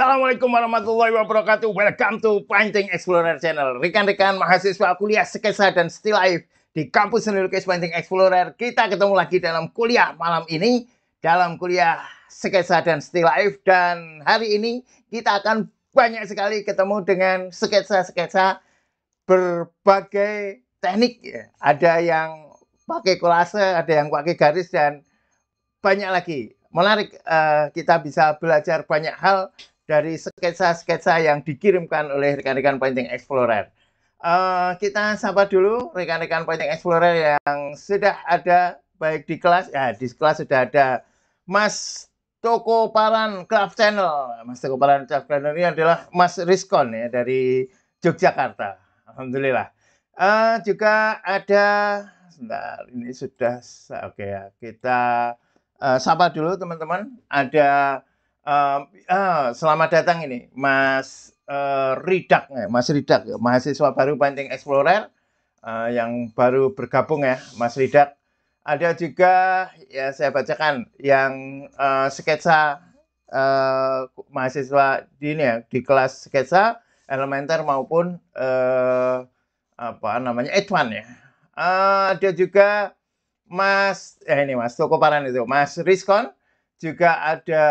Assalamualaikum warahmatullahi wabarakatuh. Welcome to Painting Explorer Channel. Rekan-rekan mahasiswa kuliah sketsa dan still life di kampus seni lukis Painting Explorer. Kita ketemu lagi dalam kuliah malam ini dalam kuliah sketsa dan still life dan hari ini kita akan banyak sekali ketemu dengan sketsa-sketsa berbagai teknik. Ada yang pakai kolase, ada yang pakai garis dan banyak lagi menarik uh, kita bisa belajar banyak hal dari sketsa-sketsa yang dikirimkan oleh rekan-rekan Pointing Explorer. Uh, kita sapa dulu rekan-rekan Pointing Explorer yang sudah ada baik di kelas, ya di kelas sudah ada Mas Toko Paran Craft Channel. Mas Toko Paran Craft Channel ini adalah Mas Rizkon ya dari Yogyakarta. Alhamdulillah. Uh, juga ada sebentar ini sudah oke okay, ya kita uh, sapa dulu teman-teman ada Uh, uh, selamat datang ini Mas uh, Ridak, eh, Mas Ridak, mahasiswa baru Banting Explorer uh, yang baru bergabung ya, Mas Ridak. Ada juga ya saya bacakan yang uh, sketsa uh, mahasiswa di ini ya di kelas sketsa elementer maupun uh, apa namanya Edwan ya. Uh, ada juga Mas, ya ini Mas Toko Paran itu, Mas Rizkon juga ada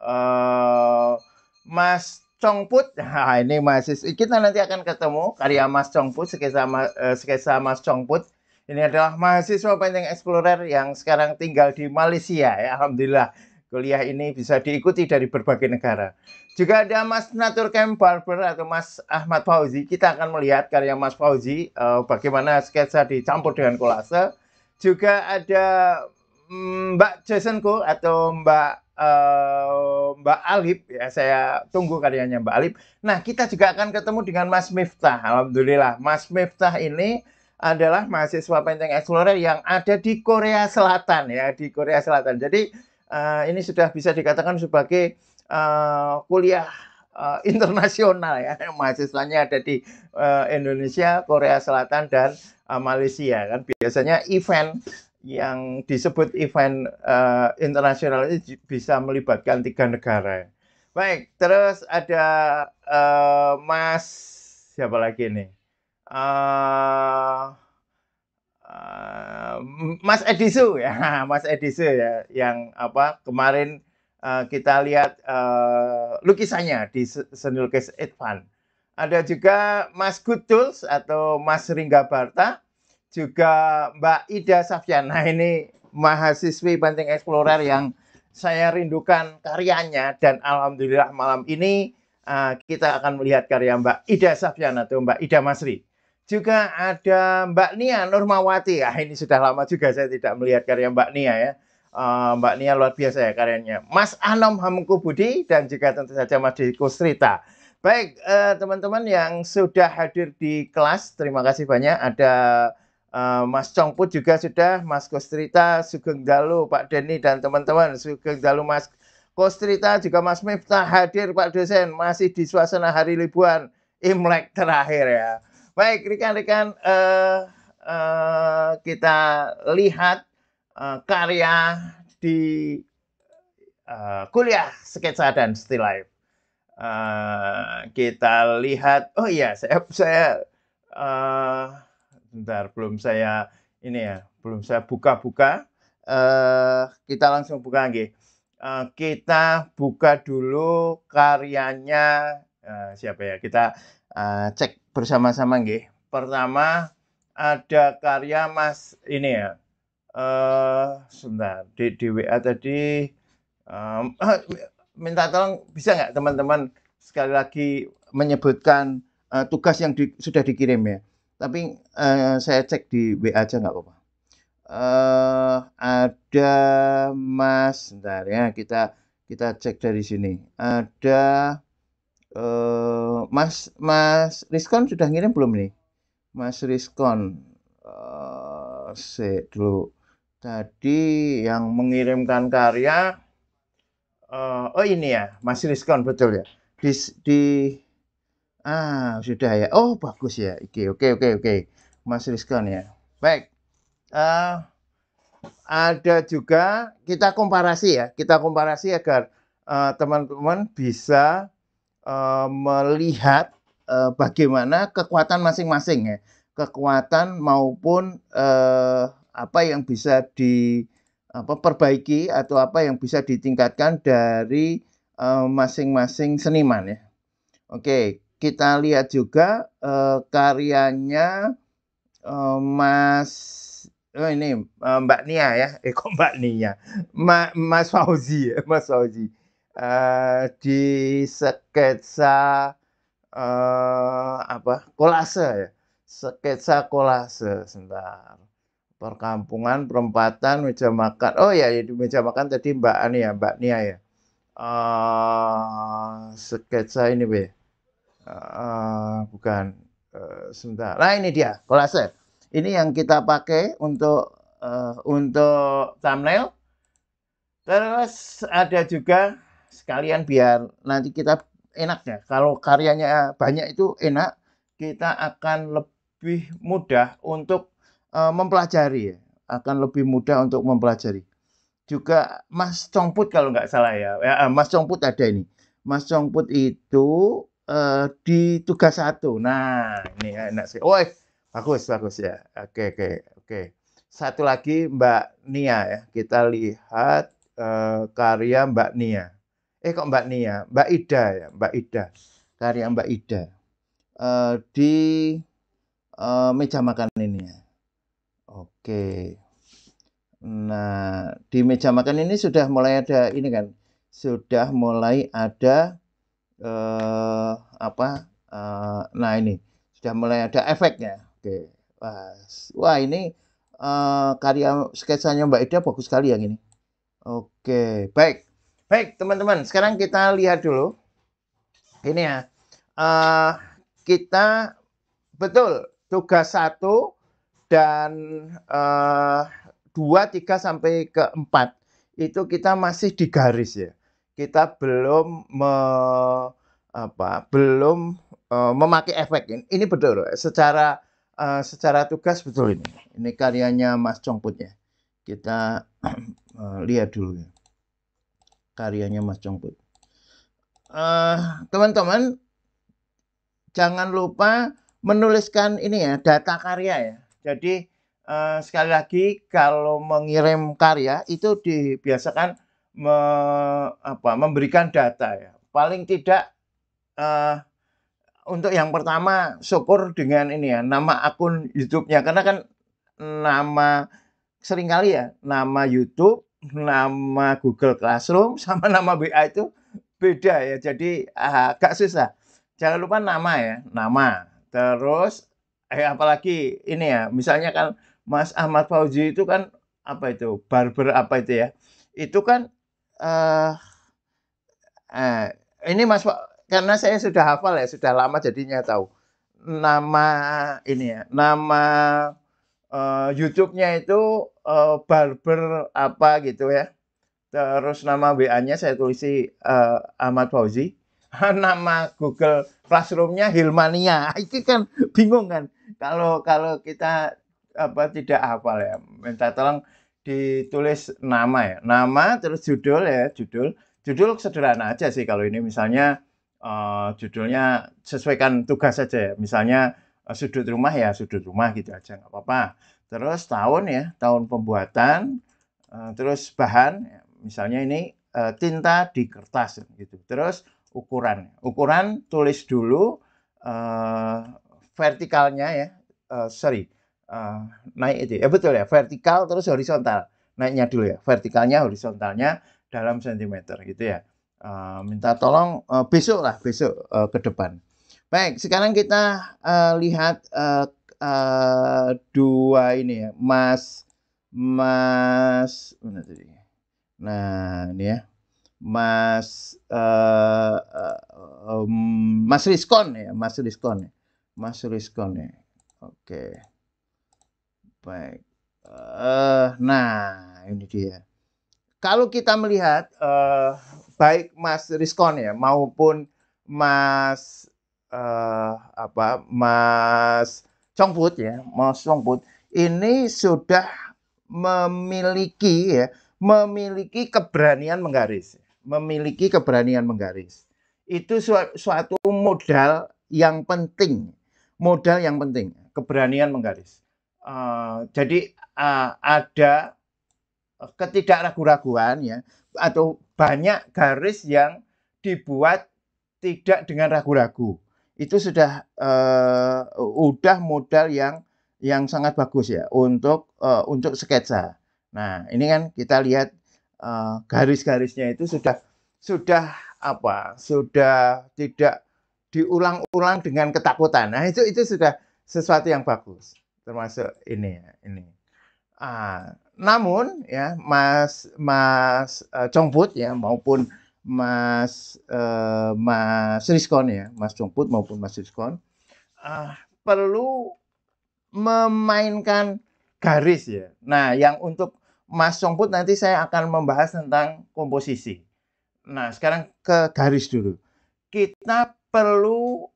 uh, Mas Congput. Nah, ini masih kita nanti akan ketemu karya Mas Congput eh, sketsa Mas, uh, sketsa Mas Congput. Ini adalah mahasiswa panjang Explorer yang sekarang tinggal di Malaysia ya. Alhamdulillah kuliah ini bisa diikuti dari berbagai negara. Juga ada Mas Naturcam Barber atau Mas Ahmad Fauzi. Kita akan melihat karya Mas Fauzi uh, bagaimana sketsa dicampur dengan kolase. Juga ada Mbak Jason atau Mbak Uh, Mbak Alip ya saya tunggu karyanya Mbak Alip. Nah kita juga akan ketemu dengan Mas Miftah. Alhamdulillah Mas Miftah ini adalah mahasiswa penting Explorer yang ada di Korea Selatan ya di Korea Selatan. Jadi uh, ini sudah bisa dikatakan sebagai uh, kuliah uh, internasional ya mahasiswanya ada di uh, Indonesia, Korea Selatan dan uh, Malaysia kan biasanya event yang disebut event uh, internasional ini bisa melibatkan tiga negara. Baik, terus ada uh, Mas siapa lagi nih? Eh, uh, uh, Mas Edisu ya, Mas Edisu ya, yang apa kemarin uh, kita lihat uh, lukisannya di Senilkes lukis Edvan. Ada juga Mas Good atau Mas Ringga Barta juga Mbak Ida Safiana ini mahasiswi Banting Explorer yang saya rindukan karyanya dan alhamdulillah malam ini uh, kita akan melihat karya Mbak Ida Safiana atau Mbak Ida Masri. Juga ada Mbak Nia Nurmawati. Ah ini sudah lama juga saya tidak melihat karya Mbak Nia ya. Uh, Mbak Nia luar biasa ya karyanya. Mas Anom Hamkubudi Budi dan juga tentu saja Mas Diko Srita. Baik, eh, teman-teman uh, teman -teman yang sudah hadir di kelas, terima kasih banyak. Ada Eh, Mas Congput juga sudah, Mas Kostrita, Sugeng Dalu, Pak Denny dan teman-teman, Sugeng Dalu, Mas Kostrita, juga Mas Miftah hadir Pak dosen, masih di suasana hari liburan Imlek terakhir ya. Baik rekan-rekan, uh, uh, kita lihat uh, karya di uh, kuliah sketsa dan still life. Uh, kita lihat, oh iya, saya, saya uh, sebentar belum saya ini ya, belum saya buka-buka. Uh, kita langsung buka lagi. Uh, kita buka dulu karyanya uh, siapa ya? Kita uh, cek bersama-sama nggih. Pertama ada karya Mas ini ya. Uh, sebentar di, di WA tadi um, uh, minta tolong bisa nggak teman-teman sekali lagi menyebutkan uh, tugas yang di, sudah dikirim ya tapi uh, saya cek di WA aja nggak apa-apa. Uh, ada Mas, bentar ya kita kita cek dari sini. Ada uh, Mas Mas Riskon sudah ngirim belum nih? Mas Rizkon, uh, dulu tadi yang mengirimkan karya, uh, oh ini ya Mas Riskon betul ya. Di, di Ah, sudah ya. Oh, bagus ya. Oke, oke, oke, oke. Mas Rizkan ya. Baik. Uh, ada juga kita komparasi ya. Kita komparasi agar eh, teman-teman uh, bisa uh, melihat uh, bagaimana kekuatan masing-masing ya. Kekuatan maupun uh, apa yang bisa di apa perbaiki atau apa yang bisa ditingkatkan dari masing-masing uh, seniman ya. Oke, kita lihat juga uh, karyanya uh, Mas oh ini eh, Mbak Nia ya, eh kok Mbak Nia, Ma, Mas Fauzi, Mas Fauzi uh, di sketsa uh, apa kolase ya, sketsa kolase sebentar perkampungan perempatan meja makan oh ya, ya di meja makan tadi Mbak Nia ya, Mbak Nia ya uh, sketsa ini be uh, bukan uh, sebentar. Nah ini dia kolase. Ini yang kita pakai untuk uh, untuk thumbnail. Terus ada juga sekalian biar nanti kita enak ya. Kalau karyanya banyak itu enak, kita akan lebih mudah untuk uh, mempelajari ya. Akan lebih mudah untuk mempelajari. Juga Mas Congput kalau nggak salah ya. ya Mas Congput ada ini. Mas Congput itu uh, di tugas satu. Nah, ini enak sih. Oh, bagus bagus ya. Oke oke oke. Satu lagi Mbak Nia ya. Kita lihat uh, karya Mbak Nia. Eh kok Mbak Nia? Mbak Ida ya. Mbak Ida. Karya Mbak Ida uh, di uh, meja makan ini ya. Oke. Nah, di meja makan ini sudah mulai ada ini kan. Sudah mulai ada eh, apa eh, nah ini sudah mulai ada efeknya oke wah, wah ini eh, karya sketsanya Mbak Ida bagus sekali yang ini oke baik baik teman-teman sekarang kita lihat dulu ini ya eh, kita betul tugas satu dan eh, dua tiga sampai keempat itu kita masih di garis ya kita belum me, apa belum uh, memakai efek ini, ini betul secara uh, secara tugas betul ini ini karyanya Mas Congput ya kita uh, lihat dulu ya karyanya Mas Congput teman teman-teman jangan lupa menuliskan ini ya data karya ya jadi uh, sekali lagi kalau mengirim karya itu dibiasakan me, apa, memberikan data ya. Paling tidak uh, untuk yang pertama syukur dengan ini ya nama akun YouTube-nya karena kan nama sering kali ya nama YouTube, nama Google Classroom sama nama WA itu beda ya. Jadi ah, agak susah. Jangan lupa nama ya, nama. Terus eh apalagi ini ya, misalnya kan Mas Ahmad Fauzi itu kan apa itu barber apa itu ya? Itu kan uh, uh, ini Mas Pak, karena saya sudah hafal ya, sudah lama jadinya tahu nama ini ya, nama uh, YouTube-nya itu uh, barber apa gitu ya. Terus nama WA-nya saya tulisi uh, Ahmad Fauzi. nama Google Classroom-nya Hilmania. Itu kan bingung kan kalau kalau kita apa tidak hafal ya. Minta tolong ditulis nama ya nama terus judul ya judul judul sederhana aja sih kalau ini misalnya uh, judulnya sesuaikan tugas saja ya misalnya uh, sudut rumah ya sudut rumah gitu aja nggak apa-apa terus tahun ya tahun pembuatan uh, terus bahan ya, misalnya ini uh, tinta di kertas gitu terus ukuran ukuran tulis dulu uh, vertikalnya ya uh, sorry uh, naik itu ya eh, betul ya vertikal terus horizontal naiknya dulu ya vertikalnya horizontalnya dalam sentimeter gitu ya uh, minta tolong uh, besok lah besok uh, ke depan baik sekarang kita uh, lihat uh, uh, dua ini ya mas mas nah ini ya mas uh, um, mas Rizkon ya mas Rizkon ya mas Rizkon ya oke baik uh, nah ini dia kalau kita melihat uh, baik Mas Riskon ya maupun Mas uh, apa Mas Chongput ya Mas Chongput ini sudah memiliki ya memiliki keberanian menggaris memiliki keberanian menggaris itu suatu modal yang penting modal yang penting keberanian menggaris Eh, jadi uh, ada ketidakragu-raguan ya atau banyak garis yang dibuat tidak dengan ragu-ragu itu sudah uh, udah modal yang yang sangat bagus ya untuk uh, untuk sketsa. Nah ini kan kita lihat uh, garis-garisnya itu sudah sudah apa sudah tidak diulang-ulang dengan ketakutan. Nah itu itu sudah sesuatu yang bagus termasuk ini ya ini ah, namun ya Mas Mas uh, eh, Congput ya maupun Mas uh, Mas Riskon ya Mas Congput maupun Mas Riskon uh, perlu memainkan garis ya nah yang untuk Mas Congput nanti saya akan membahas tentang komposisi nah sekarang ke garis dulu kita perlu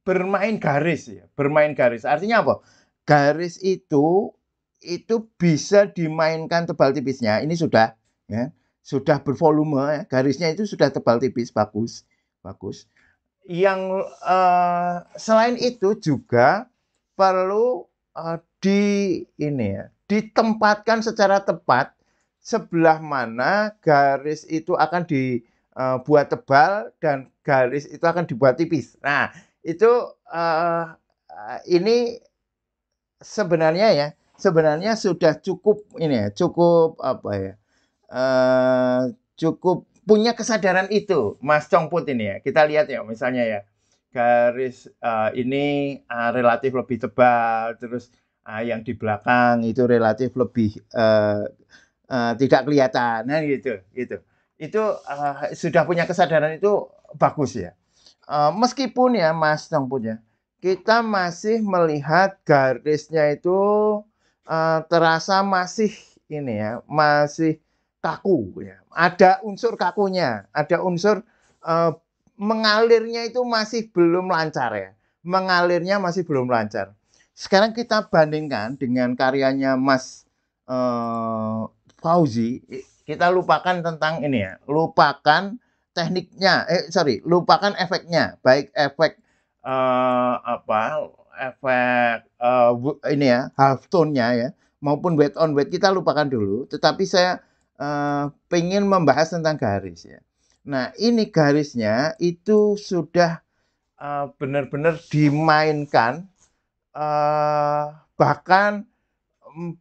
bermain garis ya bermain garis artinya apa garis itu itu bisa dimainkan tebal tipisnya. Ini sudah ya, sudah bervolume ya. Garisnya itu sudah tebal tipis bagus, bagus. Yang uh, selain itu juga perlu uh, di ini ya, ditempatkan secara tepat sebelah mana garis itu akan dibuat eh, tebal dan garis itu akan dibuat tipis. Nah, itu uh, ini sebenarnya ya sebenarnya sudah cukup ini ya cukup apa ya uh, cukup punya kesadaran itu Mas Congput ini ya kita lihat ya misalnya ya garis uh, ini uh, relatif lebih tebal terus uh, yang di belakang itu relatif lebih uh, uh, tidak kelihatan nah, gitu, gitu. itu, itu uh, sudah punya kesadaran itu bagus ya uh, meskipun ya Mas Congput ya kita masih melihat garisnya itu uh, terasa masih ini ya, masih kaku ya. Ada unsur kakunya, ada unsur uh, mengalirnya itu masih belum lancar ya. Mengalirnya masih belum lancar. Sekarang kita bandingkan dengan karyanya Mas uh, Fauzi, kita lupakan tentang ini ya, lupakan tekniknya, eh sorry, lupakan efeknya, baik efek uh, apa efek uh, ini ya half tone-nya ya maupun wet on wet kita lupakan dulu tetapi saya uh, eh, pengen membahas tentang garis ya nah ini garisnya itu sudah uh, benar-benar dimainkan uh, bahkan mm,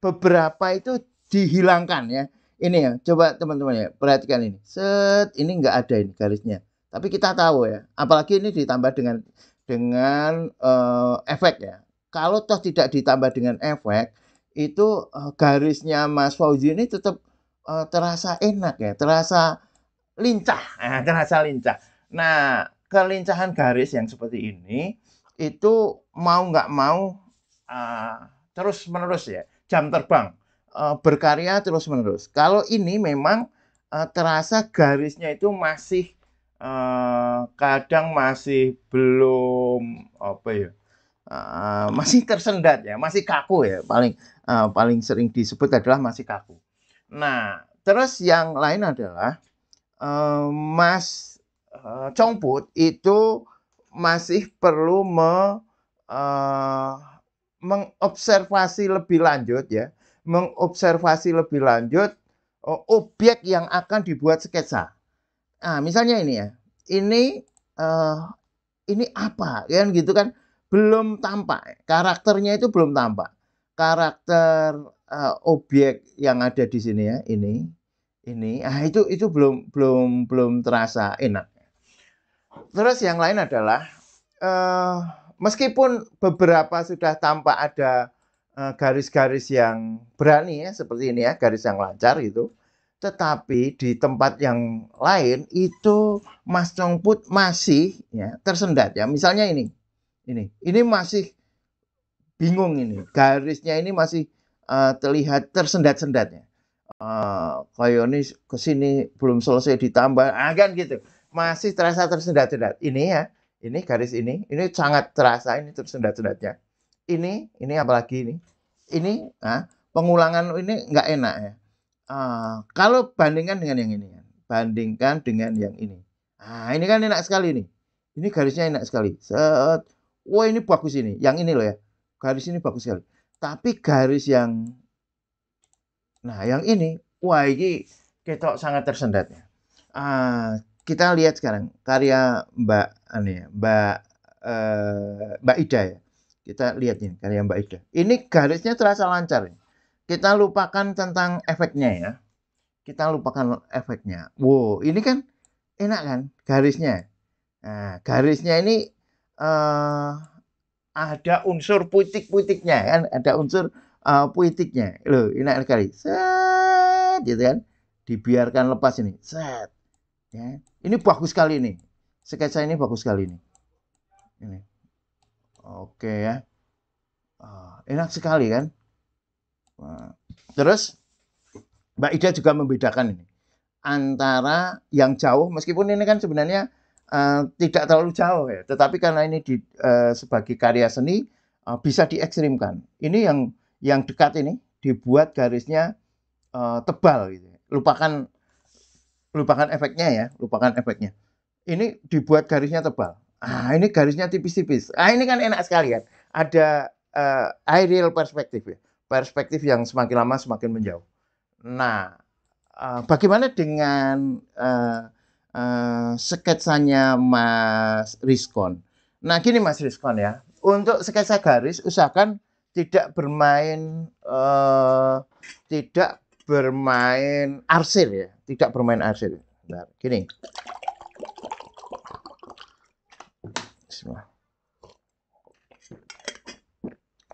beberapa itu dihilangkan ya ini ya coba teman-teman ya perhatikan ini set ini nggak ada ini garisnya tapi kita tahu ya, apalagi ini ditambah dengan dengan uh, efek ya. Kalau toh tidak ditambah dengan efek, itu uh, garisnya Mas Fauzi ini tetap uh, eh, terasa enak ya, terasa lincah, eh, terasa lincah. Nah, kelincahan garis yang seperti ini itu mau nggak mau uh, terus menerus ya, jam terbang uh, berkarya terus menerus. Kalau ini memang uh, terasa garisnya itu masih uh, kadang masih belum apa ya uh, masih tersendat ya masih kaku ya paling uh, paling sering disebut adalah masih kaku nah terus yang lain adalah uh, mas uh, congput itu masih perlu me, uh, mengobservasi lebih lanjut ya mengobservasi lebih lanjut uh, objek yang akan dibuat sketsa Nah, misalnya ini ya. Ini uh, ini apa? Ya kan gitu kan belum tampak. Karakternya itu belum tampak. Karakter uh, objek yang ada di sini ya, ini ini. Ah itu itu belum belum belum terasa enak. Terus yang lain adalah uh, meskipun beberapa sudah tampak ada garis-garis uh, garis -garis yang berani ya seperti ini ya, garis yang lancar gitu tetapi di tempat yang lain itu Mas Congput masih ya, tersendat ya. Misalnya ini, ini, ini masih bingung ini. Garisnya ini masih uh, terlihat tersendat-sendatnya. Uh, eh, kayak ini kesini belum selesai ditambah, ah, kan gitu. Masih terasa tersendat-sendat. Ini ya, ini garis ini, ini sangat terasa ini tersendat-sendatnya. Ini, ini apalagi ini, ini, ah, pengulangan ini nggak enak ya Uh, kalau bandingkan dengan yang ini, bandingkan dengan yang ini. Ah, ini kan enak sekali nih. Ini garisnya enak sekali. Set. Wah, ini bagus ini. Yang ini loh ya. Garis ini bagus sekali. Tapi garis yang nah, yang ini, wah ini ketok sangat tersendatnya. Uh, ah, kita lihat sekarang karya Mbak ini, anu ya, Mbak eh, Mbak Ida ya. Kita lihat ini karya Mbak Ida. Ini garisnya terasa lancar. Ya kita lupakan tentang efeknya ya. Kita lupakan efeknya. Wow, ini kan enak kan garisnya. Nah, garisnya ini uh, ada unsur puitik-puitiknya kan, ada unsur uh, puitiknya. Loh, enak sekali. Set gitu kan. Dibiarkan lepas ini. Set. Ya. Ini bagus sekali ini. Sketsa ini bagus sekali ini. Ini. Oke ya. Uh, enak sekali kan? Terus Mbak Ida juga membedakan ini antara yang jauh meskipun ini kan sebenarnya uh, tidak terlalu jauh ya, tetapi karena ini di, uh, sebagai karya seni uh, bisa diekstrimkan. Ini yang yang dekat ini dibuat garisnya uh, tebal gitu. Ya. Lupakan lupakan efeknya ya, lupakan efeknya. Ini dibuat garisnya tebal. Ah, ini garisnya tipis-tipis. Ah, ini kan enak sekali kan. Ada uh, aerial perspektif ya perspektif yang semakin lama semakin menjauh. Nah, uh, bagaimana dengan uh, uh, sketsanya Mas Rizkon? Nah, gini Mas Rizkon ya, untuk sketsa garis usahakan tidak bermain uh, tidak bermain arsir ya, tidak bermain arsir. Nah, gini.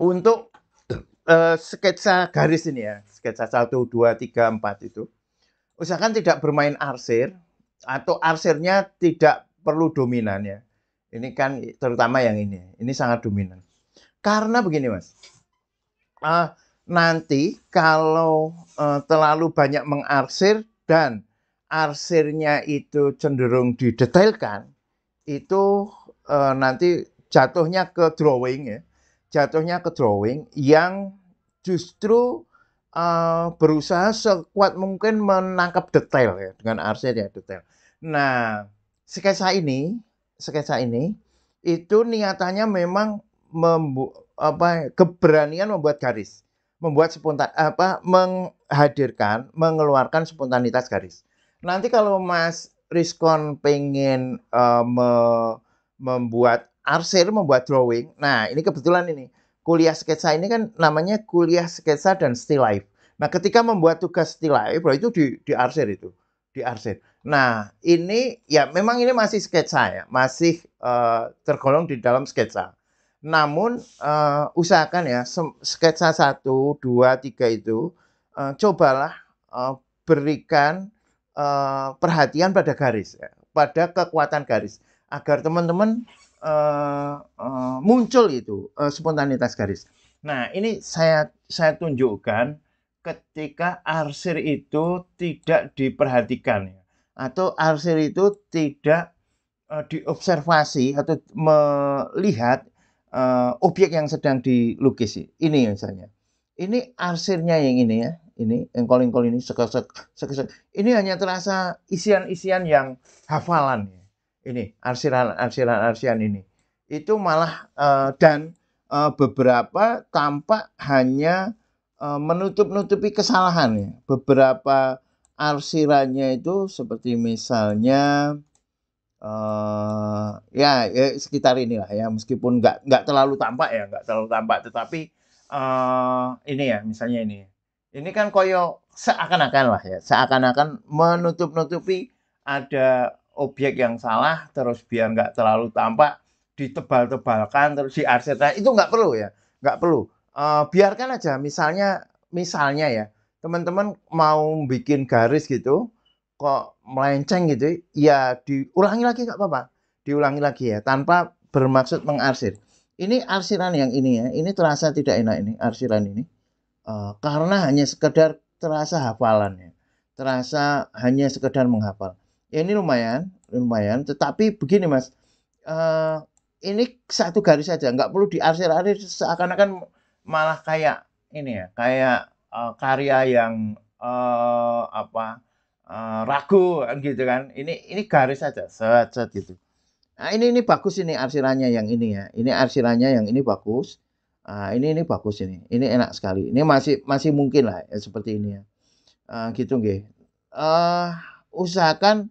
Untuk Eh, sketsa garis ini ya, sketsa 1, 2, 3, 4 itu, usahakan tidak bermain arsir, atau arsirnya tidak perlu dominan ya. Ini kan terutama yang ini, ini sangat dominan. Karena begini mas, uh, nanti kalau uh, terlalu banyak mengarsir dan arsirnya itu cenderung didetailkan, itu uh, nanti jatuhnya ke drawing ya jatuhnya ke drawing yang justru uh, berusaha sekuat mungkin menangkap detail ya dengan arsir ya detail. Nah, sketsa ini, sketsa ini itu niatannya memang membu apa keberanian membuat garis, membuat spontan apa menghadirkan, mengeluarkan spontanitas garis. Nanti kalau Mas Riskon pengen uh, me membuat Arsir membuat drawing. Nah, ini kebetulan ini. Kuliah sketsa ini kan namanya kuliah sketsa dan still life. Nah, ketika membuat tugas still life, bro, itu di, di Arsir itu. Di Arsir. Nah, ini ya memang ini masih sketsa ya. Masih uh, tergolong di dalam sketsa. Namun, uh, usahakan ya, sketsa 1, 2, 3 itu, uh, cobalah uh, berikan uh, perhatian pada garis, ya, pada kekuatan garis. Agar teman-teman uh, muncul itu uh, spontanitas garis. Nah, ini saya saya tunjukkan ketika arsir itu tidak diperhatikan ya. atau arsir itu tidak uh, diobservasi atau melihat uh, objek yang sedang dilukis ini misalnya ini arsirnya yang ini ya ini engkol-engkol ini sekesek sekesek ini hanya terasa isian-isian yang hafalan ya ini arsiran arsiran arsian ini itu malah uh, dan uh, beberapa tampak hanya uh, menutup-nutupi kesalahan ya beberapa arsirannya itu seperti misalnya uh, ya, ya sekitar inilah ya meskipun nggak nggak terlalu tampak ya nggak terlalu tampak tetapi uh, ini ya misalnya ini ini kan koyo seakan-akan lah ya seakan-akan menutup-nutupi ada objek yang salah terus biar nggak terlalu tampak ditebal-tebalkan terus arsitek nah, itu nggak perlu ya nggak perlu uh, biarkan aja misalnya misalnya ya teman-teman mau bikin garis gitu kok melenceng gitu ya diulangi lagi nggak apa-apa diulangi lagi ya tanpa bermaksud mengarsir ini arsiran yang ini ya ini terasa tidak enak ini arsiran ini uh, karena hanya sekedar terasa hafalannya terasa hanya sekedar menghafal ya ini lumayan lumayan tetapi begini mas uh, ini satu garis saja nggak perlu diarsir-arsir seakan-akan malah kayak ini ya kayak uh, karya yang uh, apa uh, ragu kan gitu kan ini ini garis saja set set gitu nah ini ini bagus ini arsirannya yang ini ya ini arsirannya yang ini bagus uh, ini ini bagus ini ini enak sekali ini masih masih mungkin lah ya, seperti ini ya uh, gitu nggih uh, usahakan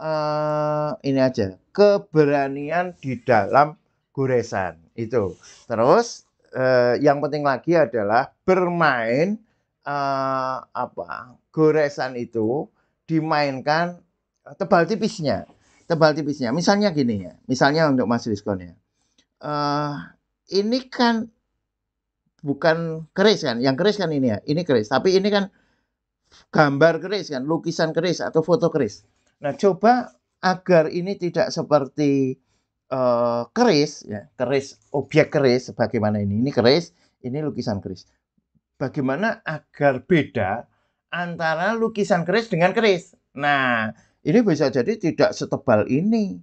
uh, ini aja keberanian di dalam goresan itu. Terus uh, yang penting lagi adalah bermain uh, apa goresan itu dimainkan tebal tipisnya, tebal tipisnya. Misalnya gini ya, misalnya untuk Mas diskon ya. Uh, ini kan bukan keris kan, yang keris kan ini ya, ini keris. Tapi ini kan gambar keris kan, lukisan keris atau foto keris. Nah, coba agar ini tidak seperti uh, keris, ya, keris objek keris, sebagaimana ini? Ini keris, ini lukisan keris. Bagaimana agar beda antara lukisan keris dengan keris? Nah, ini bisa jadi tidak setebal ini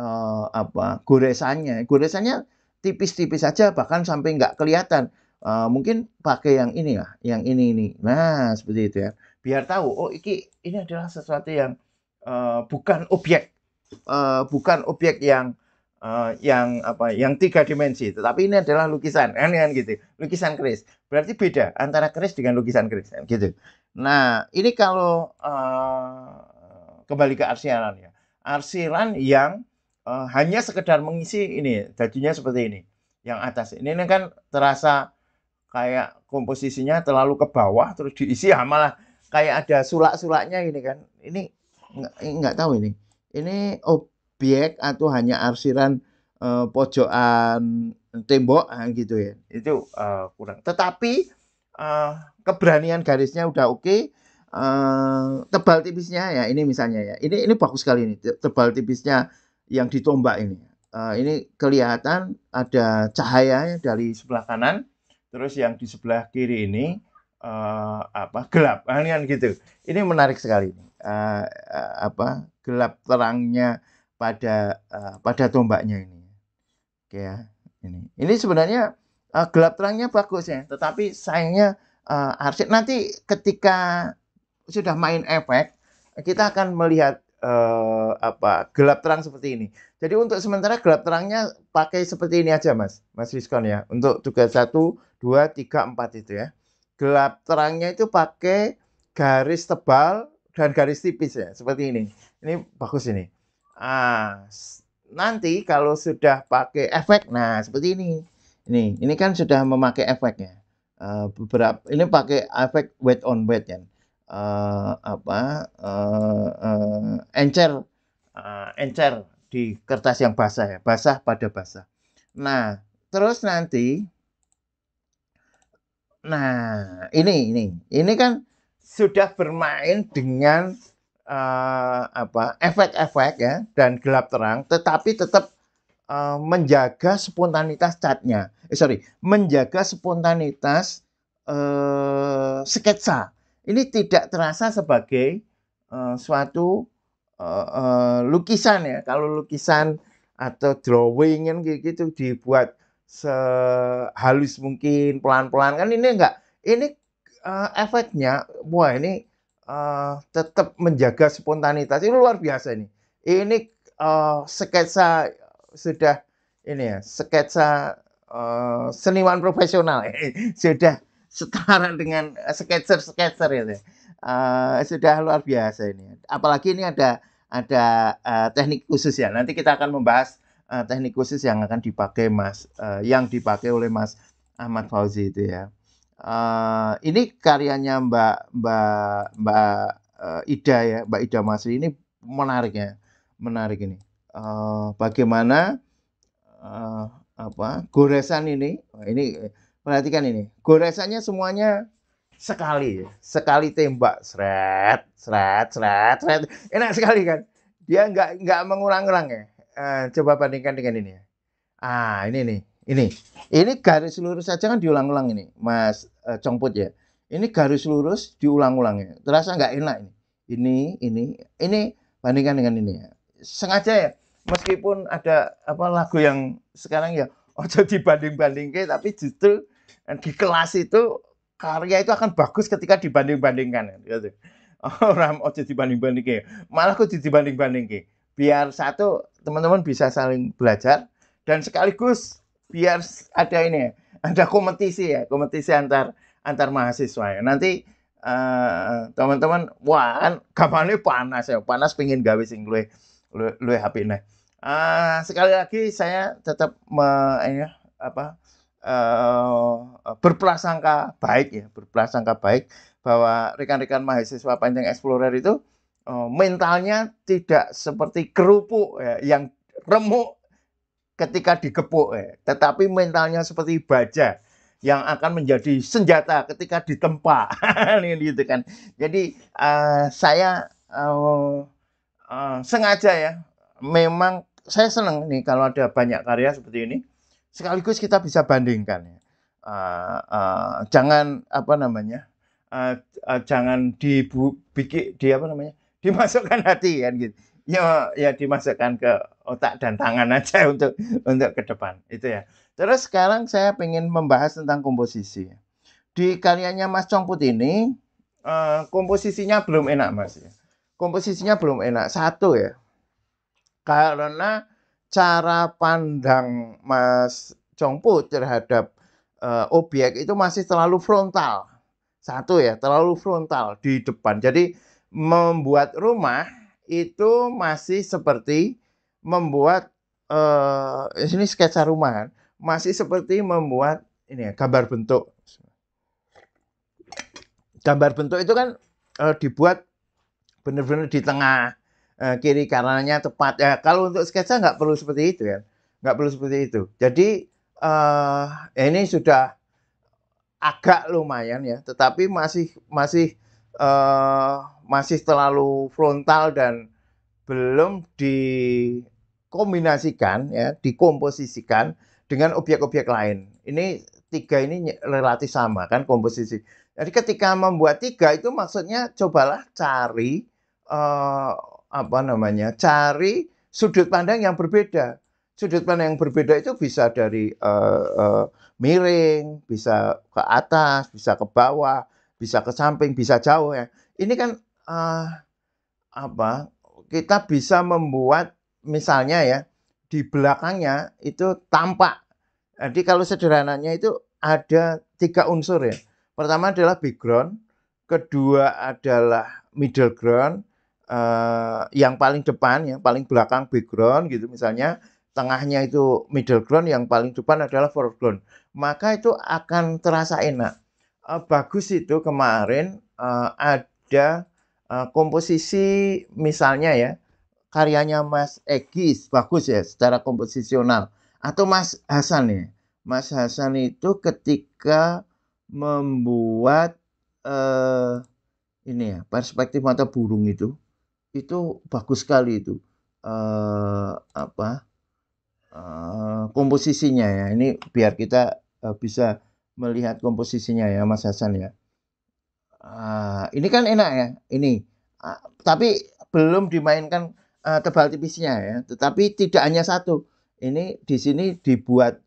uh, apa goresannya, goresannya tipis-tipis saja, -tipis bahkan sampai nggak kelihatan. Uh, mungkin pakai yang ini lah, yang ini ini. Nah, seperti itu ya. Biar tahu, oh iki ini adalah sesuatu yang Eh, bukan objek uh, bukan objek yang uh, yang apa yang tiga dimensi tetapi ini adalah lukisan kan kan gitu lukisan keris berarti beda antara keris dengan lukisan keris kan gitu nah ini kalau uh, kembali ke arsiran ya arsiran yang uh, hanya sekedar mengisi ini dajunya seperti ini yang atas ini, ini kan terasa kayak komposisinya terlalu ke bawah terus diisi ya malah kayak ada sulak-sulaknya ini kan ini nggak, eh, nggak tahu ini ini objek atau hanya arsiran uh, pojokan tembok ah, gitu ya itu uh, kurang tetapi uh, keberanian garisnya udah oke okay. Uh, tebal tipisnya ya ini misalnya ya ini ini bagus sekali ini tebal tipisnya yang ditombak ini uh, ini kelihatan ada cahaya dari sebelah kanan terus yang di sebelah kiri ini uh, apa gelap ah, kan gitu ini menarik sekali uh, uh, apa gelap terangnya pada uh, pada tombaknya ini oke ya ini ini sebenarnya uh, gelap terangnya bagus ya tetapi sayangnya uh, arsip nanti ketika sudah main efek kita akan melihat uh, apa gelap terang seperti ini jadi untuk sementara gelap terangnya pakai seperti ini aja mas mas Rizkon ya untuk tugas satu dua tiga empat itu ya gelap terangnya itu pakai garis tebal dan garis tipis ya seperti ini ini bagus ini ah nanti kalau sudah pakai efek nah seperti ini ini ini kan sudah memakai efeknya uh, eh, beberapa ini pakai efek wet on wet ya uh, apa uh, uh, encer uh, encer di kertas yang basah ya basah pada basah nah terus nanti Nah, ini ini ini kan sudah bermain dengan uh, apa efek-efek ya dan gelap terang, tetapi tetap uh, menjaga spontanitas catnya. Eh, sorry, menjaga spontanitas uh, sketsa. Ini tidak terasa sebagai uh, suatu uh, uh, lukisan ya. Kalau lukisan atau drawing gitu, gitu dibuat sehalus mungkin pelan-pelan kan ini enggak ini uh, efeknya wah ini uh, eh, tetap menjaga spontanitas ini luar biasa ini ini uh, sketsa sudah ini ya sketsa uh, seniman profesional sudah setara dengan sketser sketser ini uh, sudah luar biasa ini apalagi ini ada ada uh, teknik khusus ya nanti kita akan membahas uh, teknik khusus yang akan dipakai Mas uh, yang dipakai oleh Mas Ahmad Fauzi itu ya. Uh, ini karyanya Mbak Mbak Mbak uh, Ida ya, Mbak Ida Masri ini menarik ya. Menarik ini. Uh, bagaimana uh, apa? goresan ini. Ini perhatikan ini. Goresannya semuanya sekali ya, sekali tembak seret seret seret seret enak sekali kan dia nggak nggak mengurang-urang ya uh, coba bandingkan dengan ini ya. Ah, ini nih. Ini. Ini garis lurus saja kan diulang-ulang ini, Mas uh, Congput ya. Ini garis lurus diulang-ulang ya. Terasa nggak enak ini. Ini, ini, ini bandingkan dengan ini ya. Sengaja ya. Meskipun ada apa lagu yang sekarang ya ojo dibanding-bandingke tapi justru eh, di kelas itu karya itu akan bagus ketika dibanding-bandingkan gitu. Orang ojo dibanding-bandingke, malah kok dibanding-bandingke biar satu teman-teman bisa saling belajar dan sekaligus biar ada ini ya, ada kompetisi ya kompetisi antar antar mahasiswa ya nanti uh, teman-teman wah kan panas ya panas pengen gawe sing luwe luwe HP nih uh, eh, sekali lagi saya tetap me, ini, ya, apa uh, berprasangka baik ya berprasangka baik bahwa rekan-rekan mahasiswa Panjang Explorer itu Oh, mentalnya tidak seperti kerupuk ya, yang remuk ketika dikepuk, ya. tetapi mentalnya seperti baja yang akan menjadi senjata ketika ditempa, gitu kan. Jadi uh, saya uh, uh, sengaja ya, memang saya senang nih kalau ada banyak karya seperti ini, sekaligus kita bisa bandingkan ya. Uh, uh, jangan apa namanya, uh, uh, jangan dibu bikin di apa namanya, dimasukkan hati kan gitu ya ya dimasukkan ke otak dan tangan aja untuk untuk ke depan itu ya terus sekarang saya ingin membahas tentang komposisi di karyanya Mas Congput ini eh, komposisinya belum enak Mas ya. komposisinya belum enak satu ya karena cara pandang Mas Congput terhadap uh, eh, objek itu masih terlalu frontal satu ya terlalu frontal di depan jadi membuat rumah itu masih seperti membuat uh, ini sketsa rumah kan masih seperti membuat ini ya, gambar bentuk gambar bentuk itu kan uh, dibuat benar-benar di tengah uh, kiri kanannya tepat ya kalau untuk sketsa nggak perlu seperti itu ya nggak perlu seperti itu jadi uh, ini sudah agak lumayan ya tetapi masih masih uh, masih terlalu frontal dan belum dikombinasikan ya dikomposisikan dengan objek-objek lain ini tiga ini relatif sama kan komposisi jadi ketika membuat tiga itu maksudnya cobalah cari uh, apa namanya cari sudut pandang yang berbeda sudut pandang yang berbeda itu bisa dari uh, uh, miring bisa ke atas bisa ke bawah bisa ke samping bisa jauh ya ini kan uh, apa kita bisa membuat misalnya ya di belakangnya itu tampak. Jadi kalau sederhananya itu ada tiga unsur ya. Pertama adalah background, kedua adalah middle ground, uh, yang paling depan, yang paling belakang background gitu misalnya, tengahnya itu middle ground, yang paling depan adalah foreground. Maka itu akan terasa enak. uh, bagus itu kemarin uh, ada Eh, komposisi misalnya ya karyanya Mas Egis bagus ya secara komposisional atau Mas Hasan ya. Mas Hasan itu ketika membuat eh, ini ya perspektif mata burung itu itu bagus sekali itu eh, apa eh, komposisinya ya ini biar kita eh, bisa melihat komposisinya ya Mas Hasan ya ini kan enak ya ini uh, tapi belum dimainkan uh, tebal tipisnya ya tetapi tidak hanya satu ini di sini dibuat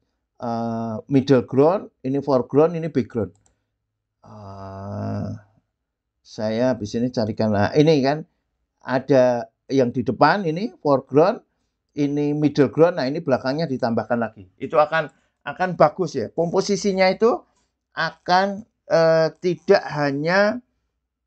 uh, middle ground ini foreground ini background uh, saya di sini carikan nah, ini kan ada yang di depan ini foreground ini middle ground nah ini belakangnya ditambahkan lagi itu akan akan bagus ya komposisinya itu akan uh, tidak hanya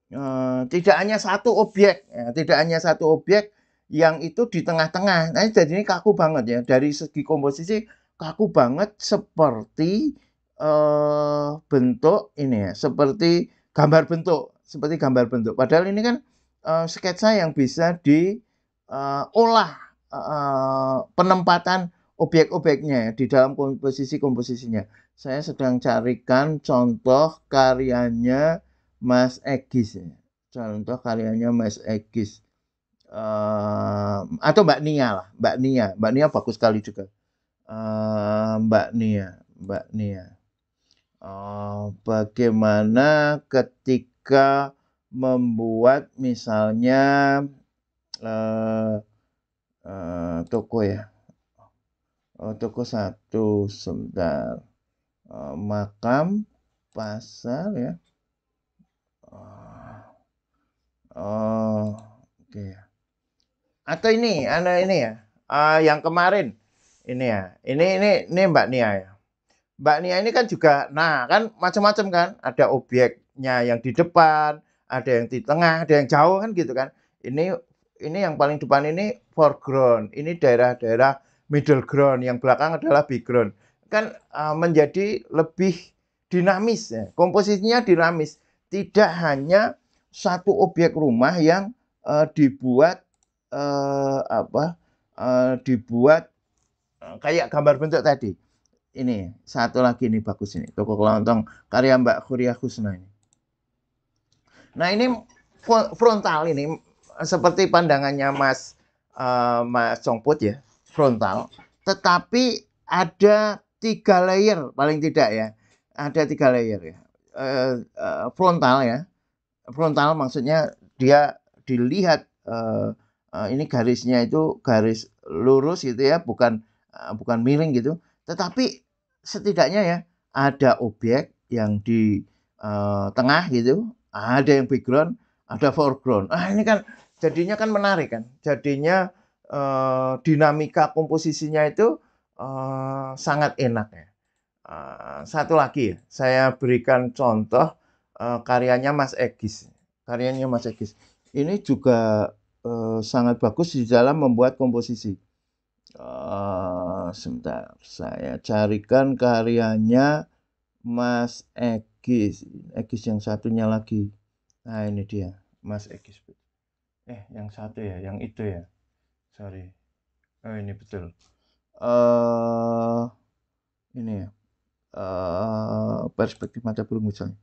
Eh, tidak hanya satu objek, ya, tidak hanya satu objek yang itu di tengah-tengah. Nah, jadi ini kaku banget ya. Dari segi komposisi kaku banget seperti uh, bentuk ini ya, seperti gambar bentuk, seperti gambar bentuk. Padahal ini kan uh, sketsa yang bisa diolah uh, uh, penempatan objek-objeknya ya, di dalam komposisi komposisinya. Saya sedang carikan contoh karyanya Mas Egis ya. Contoh karyanya Mas Egis. Uh, atau Mbak Nia lah, Mbak Nia. Mbak Nia bagus sekali juga. Uh, Mbak Nia, Mbak Nia. Uh, bagaimana ketika membuat misalnya uh, uh, toko ya, oh, toko satu sebentar, uh, makam pasar ya, Oh. oh oke okay. atau ini ada ini ya uh, yang kemarin ini ya ini ini ini Mbak Nia ya Mbak Nia ini kan juga nah kan macam-macam kan ada obyeknya yang di depan ada yang di tengah ada yang jauh kan gitu kan ini ini yang paling depan ini foreground ini daerah-daerah middle ground yang belakang adalah background kan uh, menjadi lebih dinamis ya. komposisinya dinamis tidak hanya satu objek rumah yang uh, dibuat uh, apa uh, dibuat kayak gambar bentuk tadi ini satu lagi ini bagus ini toko kelontong karya Mbak Kuria Husna ini nah ini frontal ini seperti pandangannya Mas uh, Mas Songput ya frontal tetapi ada tiga layer paling tidak ya ada tiga layer ya uh, frontal ya frontal maksudnya dia dilihat uh, uh, ini garisnya itu garis lurus gitu ya bukan uh, bukan miring gitu tetapi setidaknya ya ada objek yang di uh, tengah gitu ada yang background ada foreground ah ini kan jadinya kan menarik kan jadinya uh, dinamika komposisinya itu uh, sangat enak ya Eh, satu lagi, saya berikan contoh uh, karyanya Mas Egis. Karyanya Mas Egis ini juga uh, sangat bagus di dalam membuat komposisi. Uh, sebentar, saya carikan karyanya Mas Egis. Egis yang satunya lagi. Nah ini dia, Mas Egis. Eh, yang satu ya, yang itu ya. Sorry. Oh ini betul. Uh, ini ya uh, perspektif mata burung misalnya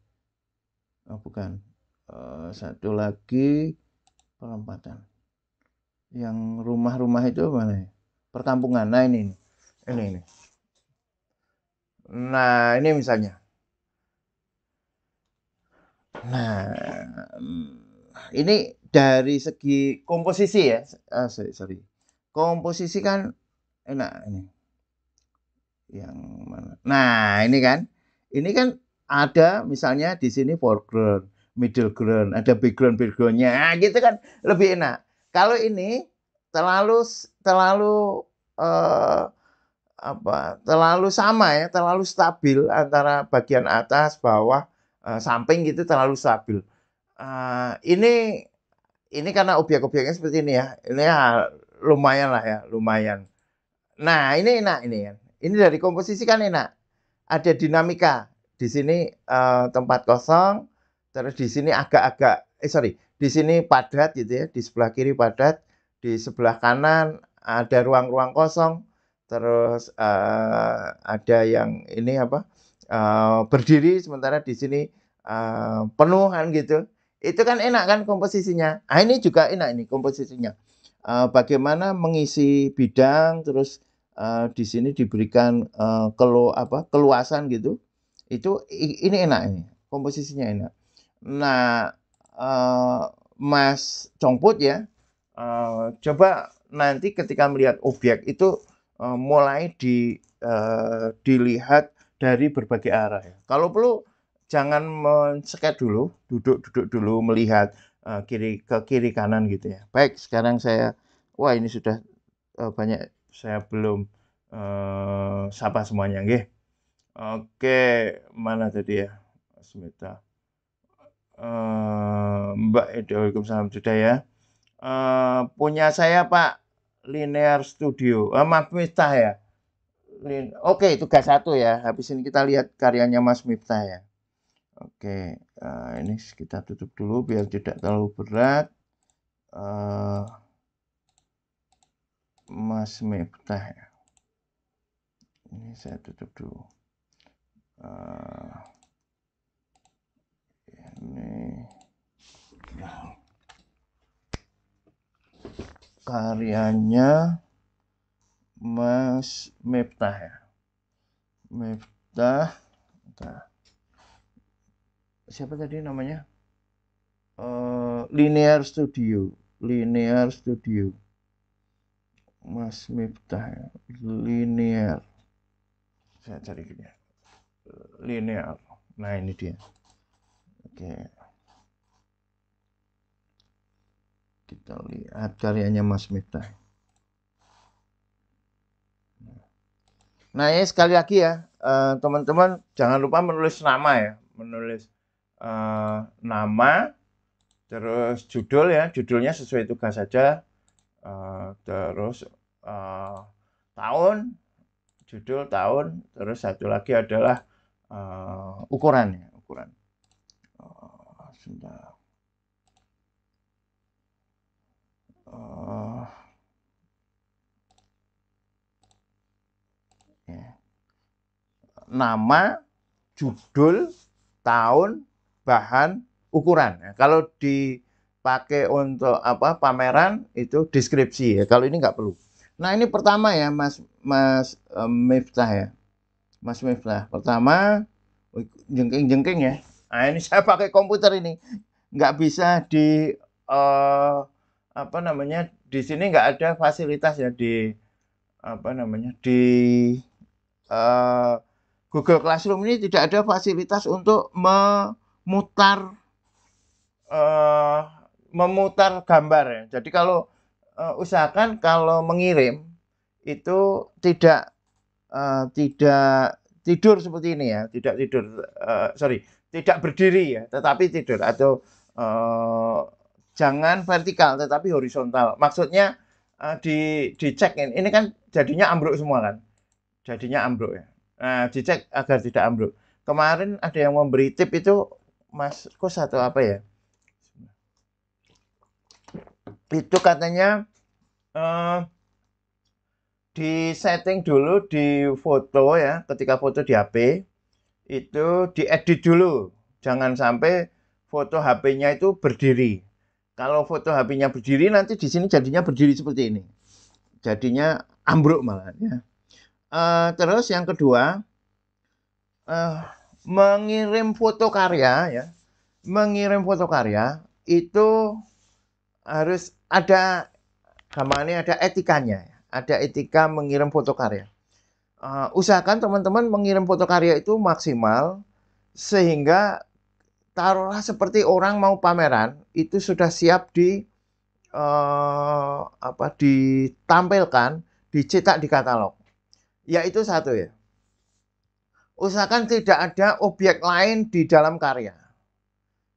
oh, bukan uh, satu lagi perempatan yang rumah-rumah itu mana ya perkampungan nah ini ini ini nah ini misalnya nah mm, ini dari segi komposisi ya ah, sorry, sorry komposisi kan enak ini yang mana? Nah, ini kan. Ini kan ada misalnya di sini foreground, middle ground, ada background backgroundnya, nah, gitu kan lebih enak. Kalau ini terlalu terlalu eh, apa? Terlalu sama ya, terlalu stabil antara bagian atas, bawah, eh, samping gitu terlalu stabil. Eh, ini ini karena obyek-obyeknya seperti ini ya, ini ya, lumayan lah ya, lumayan. Nah ini enak ini ya. Ini dari komposisi kan enak. Ada dinamika. Di sini uh, tempat kosong, terus di sini agak-agak eh sorry, di sini padat gitu ya, di sebelah kiri padat, di sebelah kanan ada ruang-ruang kosong, terus uh, ada yang ini apa? Uh, berdiri sementara di sini uh, penuh kan gitu. Itu kan enak kan komposisinya. Ah ini juga enak ini komposisinya. Uh, bagaimana mengisi bidang terus uh, di sini diberikan uh, kelu apa keluasan gitu itu ini enak ini komposisinya enak nah uh, Mas Congput ya uh, coba nanti ketika melihat objek itu uh, mulai di uh, dilihat dari berbagai arah ya kalau perlu jangan mensket dulu duduk-duduk dulu melihat uh, kiri ke kiri kanan gitu ya baik sekarang saya wah ini sudah uh, banyak saya belum uh, sapa semuanya nggih. Oke, mana tadi ya? Smita. Uh, eh, Mbak Edo, Waalaikumsalam sudah ya. Uh, punya saya Pak Linear Studio. Uh, Mas Miftah ya. Lin Oke, okay, tugas satu ya. Habis ini kita lihat karyanya Mas Miftah ya. Oke, okay. uh, ini kita tutup dulu biar tidak terlalu berat. Uh, Mas Miftah ya. Ini saya tutup dulu. Uh, ini nah. karyanya Mas Miftah ya. Miftah. Siapa tadi namanya? Uh, Linear Studio. Linear Studio Mas Miftah ya. linear saya cari gini ya. linear nah ini dia oke kita lihat karyanya Mas Miftah nah ini sekali lagi ya eh, teman-teman uh, jangan lupa menulis nama ya menulis uh, nama terus judul ya judulnya sesuai tugas saja Eh, terus uh, tahun judul tahun terus satu lagi adalah uh, ukuran ya, ukuran uh, sebentar uh, nama judul tahun bahan ukuran. Nah, kalau di pakai untuk apa pameran itu deskripsi ya. Kalau ini nggak perlu. Nah ini pertama ya Mas Mas um, Miftah ya. Mas Miftah. Pertama jengking-jengking ya. Nah ini saya pakai komputer ini. Nggak bisa di uh, apa namanya di sini nggak ada fasilitas ya di apa namanya di uh, Google Classroom ini tidak ada fasilitas untuk memutar uh, memutar gambar ya. Jadi kalau uh, usahakan kalau mengirim itu tidak uh, tidak tidur seperti ini ya, tidak tidur uh, sorry, tidak berdiri ya, tetapi tidur atau uh, jangan vertikal tetapi horizontal. Maksudnya uh, di dicek ini, ini kan jadinya ambruk semua kan, jadinya ambruk ya. Nah dicek agar tidak ambruk. Kemarin ada yang memberi tip itu Mas Kus atau apa ya? itu katanya uh, di setting dulu di foto ya ketika foto di HP itu diedit dulu jangan sampai foto HP-nya itu berdiri kalau foto HP-nya berdiri nanti di sini jadinya berdiri seperti ini jadinya ambruk malah ya uh, terus yang kedua uh, mengirim foto karya ya mengirim foto karya itu harus ada gambarnya ada etikanya, ya. ada etika mengirim foto karya. Uh, usahakan teman-teman mengirim foto karya itu maksimal sehingga taruhlah seperti orang mau pameran itu sudah siap di uh, apa ditampilkan, dicetak di katalog. Yaitu satu ya. Usahakan tidak ada objek lain di dalam karya.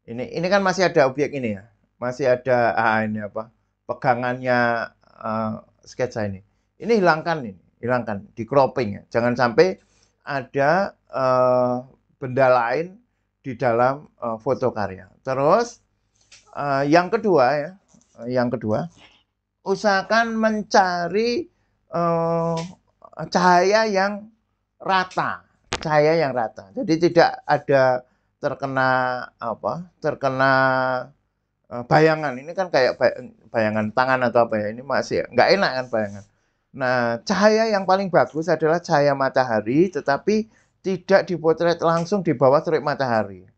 Ini ini kan masih ada objek ini ya masih ada ah, ini apa pegangannya uh, sketsa ini. Ini hilangkan ini, hilangkan di cropping ya. Jangan sampai ada uh, benda lain di dalam uh, eh, foto karya. Terus uh, yang kedua ya, uh, yang kedua usahakan mencari uh, cahaya yang rata, cahaya yang rata. Jadi tidak ada terkena apa? terkena Eh, bayangan ini kan kayak bayangan tangan atau apa ya ini masih nggak enak kan bayangan nah cahaya yang paling bagus adalah cahaya matahari tetapi tidak dipotret langsung di bawah terik matahari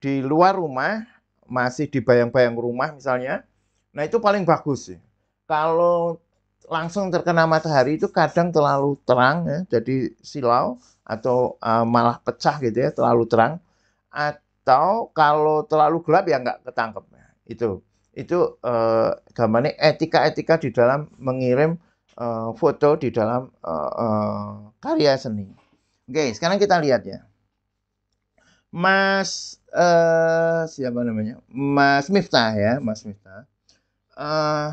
di luar rumah masih di bayang-bayang rumah misalnya nah itu paling bagus sih kalau langsung terkena matahari itu kadang terlalu terang ya jadi silau atau uh, malah pecah gitu ya terlalu terang atau kalau terlalu gelap ya nggak ketangkep Gitu. itu itu uh, eh, gambarnya etika-etika di dalam mengirim uh, foto di dalam uh, uh, karya seni. Oke, sekarang kita lihat ya. Mas uh, siapa namanya? Mas Miftah ya, Mas Miftah. Uh,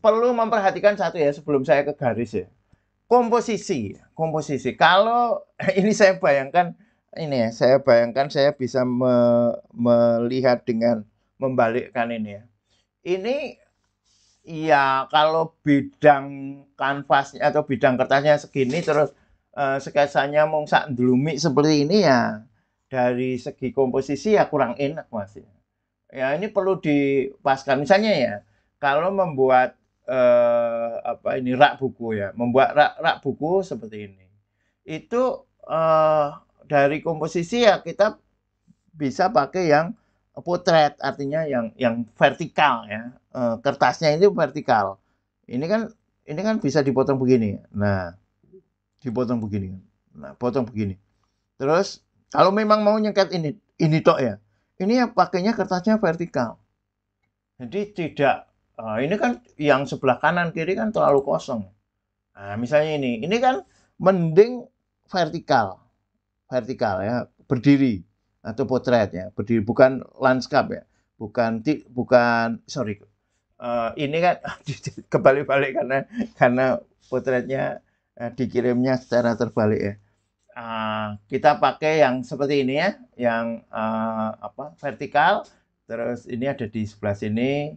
perlu memperhatikan satu ya sebelum saya ke garis ya. Komposisi, komposisi. Kalau ini saya bayangkan ini ya, saya bayangkan saya bisa me, melihat dengan membalikkan ini ya. Ini ya kalau bidang kanvasnya atau bidang kertasnya segini terus uh, eh, sekesanya mau sak seperti ini ya dari segi komposisi ya kurang enak masih. Ya. ya ini perlu dipaskan misalnya ya kalau membuat uh, apa ini rak buku ya membuat rak rak buku seperti ini itu uh, dari komposisi ya kita bisa pakai yang potret artinya yang yang vertikal ya e, kertasnya ini vertikal ini kan ini kan bisa dipotong begini nah dipotong begini nah potong begini terus kalau memang mau nyengket ini ini toh ya ini ya pakainya kertasnya vertikal jadi tidak e, ini kan yang sebelah kanan kiri kan terlalu kosong nah, misalnya ini ini kan mending vertikal vertikal ya, berdiri atau potret ya, berdiri bukan landscape ya, bukan bukan sorry uh, ini kan kebalik-balik karena karena potretnya uh, dikirimnya secara terbalik ya. Uh, kita pakai yang seperti ini ya, yang uh, apa vertikal. Terus ini ada di sebelah sini,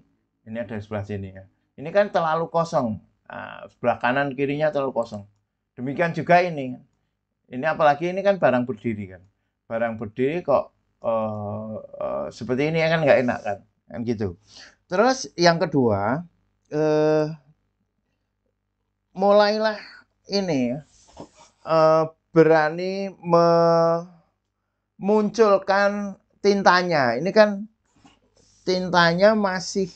ini ada di sebelah sini ya. Ini kan terlalu kosong, uh, sebelah kanan kirinya terlalu kosong. Demikian juga ini. Ini apalagi ini kan barang berdiri kan. Barang berdiri kok uh, uh, seperti ini kan nggak enak kan. Kan gitu. Terus yang kedua, uh, mulailah ini uh, berani memunculkan tintanya. Ini kan tintanya masih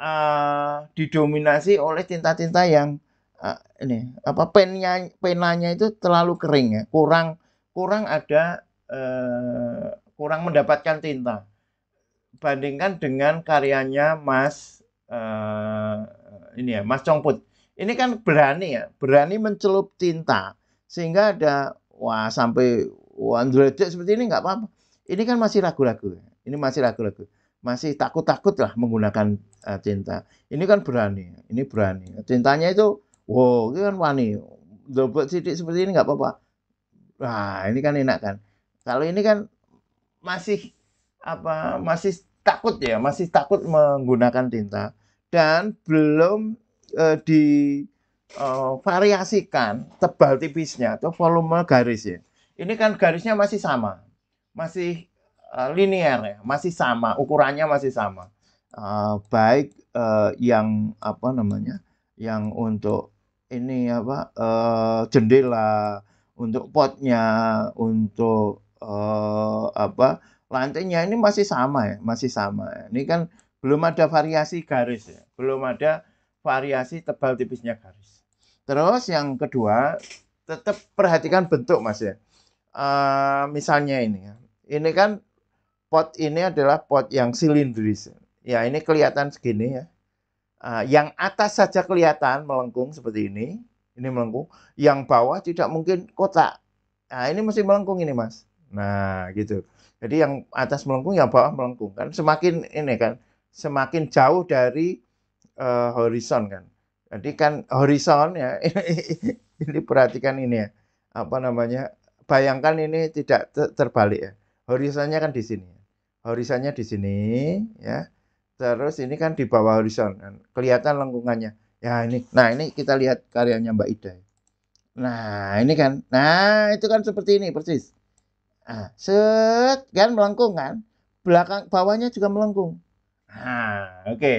uh, didominasi oleh tinta-tinta yang uh, ini apa pennya penanya itu terlalu kering ya kurang kurang ada uh, kurang mendapatkan tinta bandingkan dengan karyanya Mas uh, ini ya Mas Congput ini kan berani ya berani mencelup tinta sehingga ada wah sampai wandrejek seperti ini nggak apa-apa ini kan masih ragu-ragu ya. ini masih ragu-ragu masih takut-takut lah menggunakan uh, tinta ini kan berani ini berani tintanya itu wow ini kan wani dobok sidik seperti ini nggak apa-apa nah ini kan enak kan kalau ini kan masih apa masih takut ya masih takut menggunakan tinta dan belum eh, di e, variasikan tebal tipisnya atau volume garis ya. Ini kan garisnya masih sama, masih e, linear ya, masih sama, ukurannya masih sama. E, baik e, yang apa namanya, yang untuk ini apa uh, jendela, untuk potnya, untuk uh, apa lantainya ini masih sama ya, masih sama. Ya. Ini kan belum ada variasi garis ya, belum ada variasi tebal tipisnya garis. Terus yang kedua tetap perhatikan bentuk mas ya. Uh, misalnya ini ya, ini kan pot ini adalah pot yang silindris. Ya ini kelihatan segini ya. Ah, yang atas saja kelihatan melengkung seperti ini. Ini melengkung. Yang bawah tidak mungkin kotak. Nah, ini mesti melengkung ini, Mas. Nah, gitu. Jadi yang atas melengkung, yang bawah melengkung. Kan semakin ini kan, semakin jauh dari uh, horizon kan. Jadi kan horizon ya, ini, ini perhatikan ini ya. Apa namanya? Bayangkan ini tidak terbalik ya. Horizonnya kan di sini. Horizonnya di sini ya. Terus ini kan di bawah horizon kan. Kelihatan lengkungannya. Ya ini. Nah, ini kita lihat karyanya Mbak Ida. Nah, ini kan. Nah, itu kan seperti ini persis. Nah, set kan melengkung kan. Belakang bawahnya juga melengkung. Nah, oke. Okay.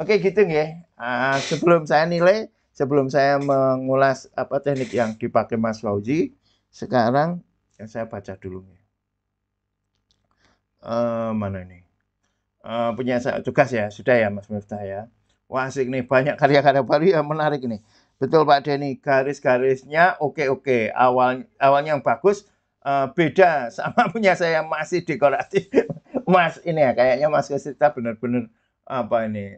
Oke, okay, gitu ya. Uh, sebelum saya nilai, sebelum saya mengulas apa teknik yang dipakai Mas Fauzi, sekarang yang saya baca dulu nih. Uh, eh, mana ini? Eh, punya tugas ya sudah ya Mas Miftah ya wah asik nih banyak karya-karya baru yang menarik nih betul Pak Denny garis-garisnya oke oke awal awalnya yang bagus uh, beda sama punya saya yang masih dekoratif Mas ini ya kayaknya Mas Kesita benar-benar apa ini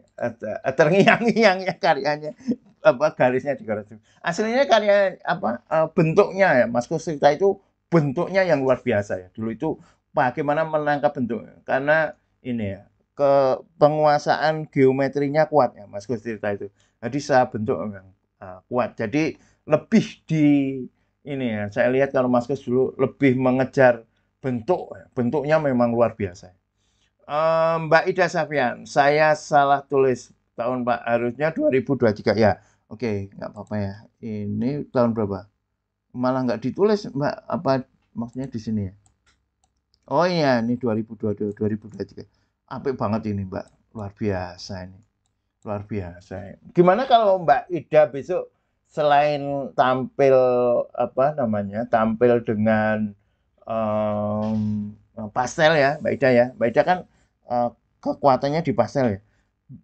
terngiang-ngiang ya karyanya apa garisnya dekoratif aslinya karya apa eh, bentuknya ya Mas Kesita itu bentuknya yang luar biasa ya dulu itu bagaimana menangkap bentuk karena ini ya ke penguasaan geometrinya kuat ya Mas Gus cerita itu. Jadi saya bentuk yang uh, eh, eh, kuat. Jadi lebih di ini ya saya lihat kalau Mas Gus dulu lebih mengejar bentuk bentuknya memang luar biasa. Um, Mbak Ida Safian, saya salah tulis tahun Pak harusnya 2023 ya. Oke, nggak apa-apa ya. Ini tahun berapa? Malah nggak ditulis Mbak apa maksudnya di sini ya. Oh iya, ini 2022 2023 apik banget ini Mbak. Luar biasa ini. Luar biasa. Gimana kalau Mbak Ida besok selain tampil apa namanya? Tampil dengan um, pastel ya, Mbak Ida ya. Mbak Ida kan uh, kekuatannya di pastel ya.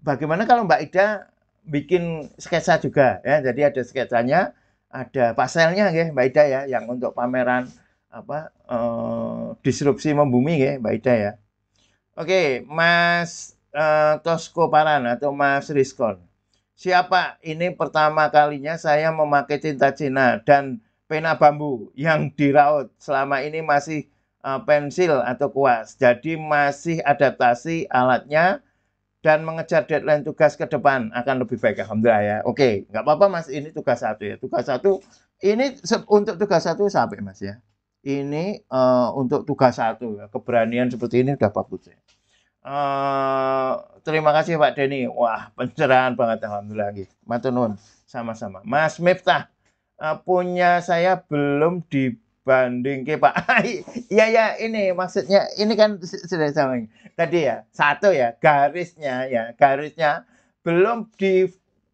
Bagaimana kalau Mbak Ida bikin sketsa juga ya. Jadi ada sketsanya, ada pastelnya ya Mbak Ida ya yang untuk pameran apa uh, disrupsi membumi ya Mbak Ida ya. Oke, Mas uh, eh, Tosko Paran atau Mas Riskon. Siapa ini pertama kalinya saya memakai cinta Cina dan pena bambu yang diraut. Selama ini masih uh, pensil atau kuas. Jadi masih adaptasi alatnya dan mengejar deadline tugas ke depan akan lebih baik alhamdulillah ya oke nggak apa-apa mas ini tugas satu ya tugas satu ini untuk tugas satu sampai mas ya ini uh, untuk tugas satu ya. keberanian seperti ini udah bagus ya. Uh, terima kasih Pak Denny. Wah pencerahan banget alhamdulillah lagi. Matunun sama-sama. Mas Miftah uh, punya saya belum dibanding ke Pak. Iya ya ini maksudnya ini kan sudah sama tadi ya satu ya garisnya ya garisnya belum di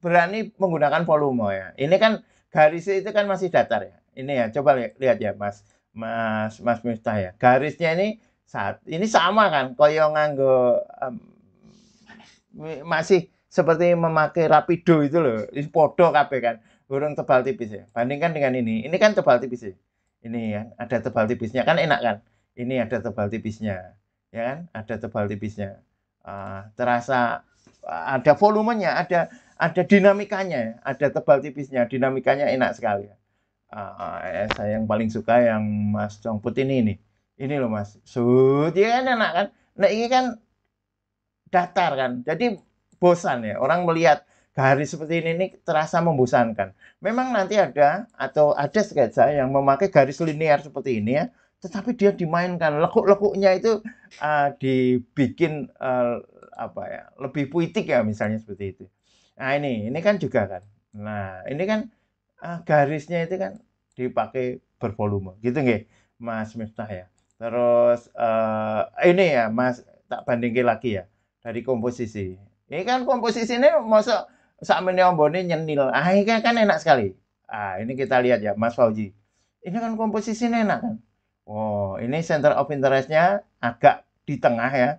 berani menggunakan volume ya. Ini kan garis itu kan masih datar ya. Ini ya coba lihat ya Mas Mas Mas Miftah ya. Garisnya ini saat ini sama kan, koyongan nganggo um, masih seperti memakai rapido itu loh, Ini podo kabeh kan. Burung tebal tipis ya. Bandingkan dengan ini. Ini kan tebal tipis ya. Ini ya, ada tebal tipisnya kan enak kan. Ini ada tebal tipisnya. Ya kan? Ada tebal tipisnya. Uh, terasa ada volumenya, ada ada dinamikanya, ada tebal tipisnya, dinamikanya enak sekali. Ya uh, saya yang paling suka yang Mas Putih ini nih ini loh Mas sud ya kan enak kan nah ini kan datar kan jadi bosan ya orang melihat garis seperti ini ini terasa membosankan memang nanti ada atau ada sketsa yang memakai garis linear seperti ini ya tetapi dia dimainkan lekuk-lekuknya itu uh, dibikin uh, apa ya lebih puitik ya misalnya seperti itu nah ini ini kan juga kan nah ini kan uh, garisnya itu kan dipakai bervolume gitu nggih Mas Miftah ya terus uh, ini ya Mas tak bandingin lagi ya dari komposisi ini kan komposisi ini masa sakmene ombone nyenil ah ini kan, kan, enak sekali ah ini kita lihat ya Mas Fauji ini kan komposisi enak kan oh ini center of interestnya agak di tengah ya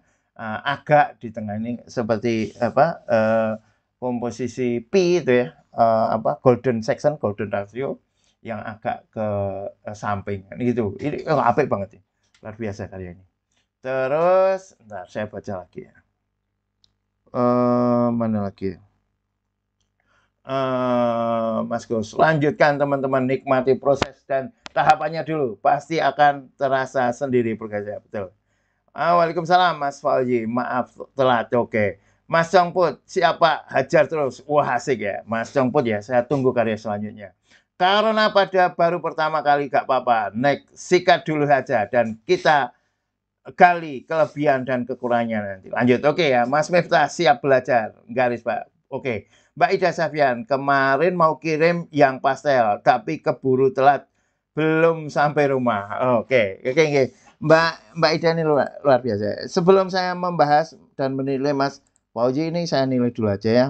uh, agak di tengah ini seperti apa uh, komposisi P itu ya uh, apa golden section golden ratio yang agak ke eh, samping gitu ini oh, apik banget ya luar biasa karya ini terus ntar saya baca lagi ya uh, mana lagi uh, Mas Gus lanjutkan teman-teman nikmati proses dan tahapannya dulu pasti akan terasa sendiri progresnya betul ah, Waalaikumsalam Mas Falji maaf telat oke okay. Mas Congput, siapa hajar terus. Wah asik ya, Mas Congput ya. Saya tunggu karya selanjutnya. Karena pada baru pertama kali gak apa-apa, naik sikat dulu saja dan kita gali kelebihan dan kekurangannya nanti. Lanjut, oke okay ya, Mas Miftah siap belajar, garis Pak. Oke, okay. Mbak Ida Safian, kemarin mau kirim yang pastel, tapi keburu telat, belum sampai rumah. Oke, okay. oke, okay, okay. Mbak Mbak Ida ini luar, luar biasa. Sebelum saya membahas dan menilai Mas Fauzi ini, saya nilai dulu aja ya.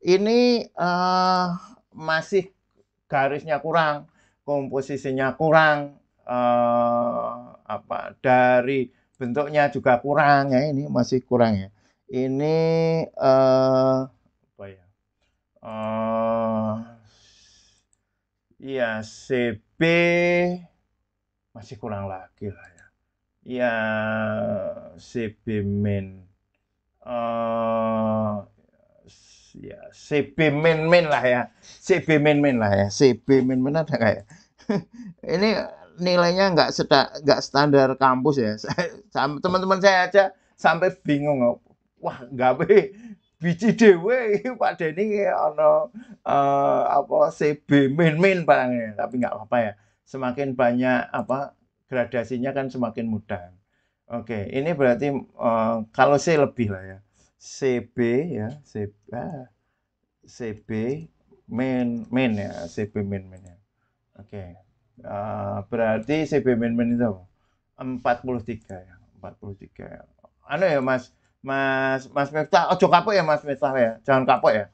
Ini uh, masih garisnya kurang, komposisinya kurang, eh, apa dari bentuknya juga kurang ya ini masih kurang ya. Ini eh, apa ya? Eh, ya CB masih kurang lagi lah ya. Ya CB min. Uh, eh, ya CB men men lah ya CB men men lah ya CB men men ada kayak ya? ini nilainya nggak sedak nggak standar kampus ya teman-teman saya aja sampai bingung oh, wah nggak biji dewe Pak Deni ono uh, apa CB men men barangnya tapi nggak apa-apa ya semakin banyak apa gradasinya kan semakin mudah oke ini berarti uh, kalau saya lebih lah ya CB ya CB ah, CB main main ya CB main main ya oke okay. uh, berarti CB main main itu apa 43 ya 43 ya anu ya mas mas mas Miftah ojo oh, kapok ya mas Miftah ya jangan kapok ya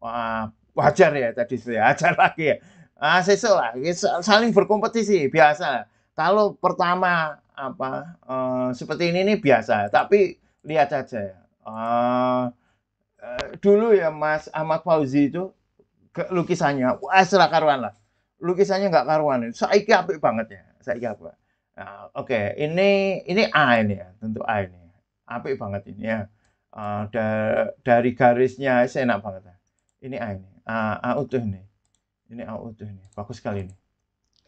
wah wajar ya tadi saya wajar lagi ya ah sesu lah ya, saling berkompetisi biasa kalau pertama apa uh, seperti ini ini biasa tapi lihat aja ya uh, dulu ya Mas Ahmad Fauzi itu ke, lukisannya asra karuan lah lukisannya nggak karuan saya apik banget ya saya apa nah, oke okay. ini ini A ini ya tentu A ini apik banget ini ya uh, da, dari garisnya saya enak banget ya. ini A ini A, A utuh ini ini A utuh ini bagus sekali ini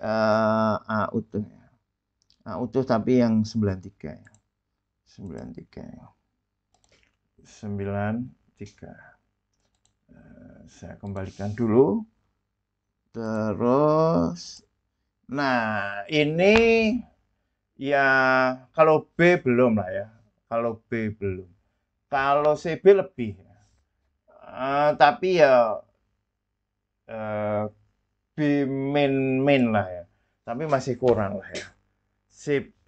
uh, A utuh ya A utuh tapi yang sembilan tiga ya 93 ya 93 eh, saya kembalikan dulu terus nah ini ya kalau B belum lah ya kalau B belum kalau CB lebih uh, tapi ya uh, B main main lah ya tapi masih kurang lah ya CB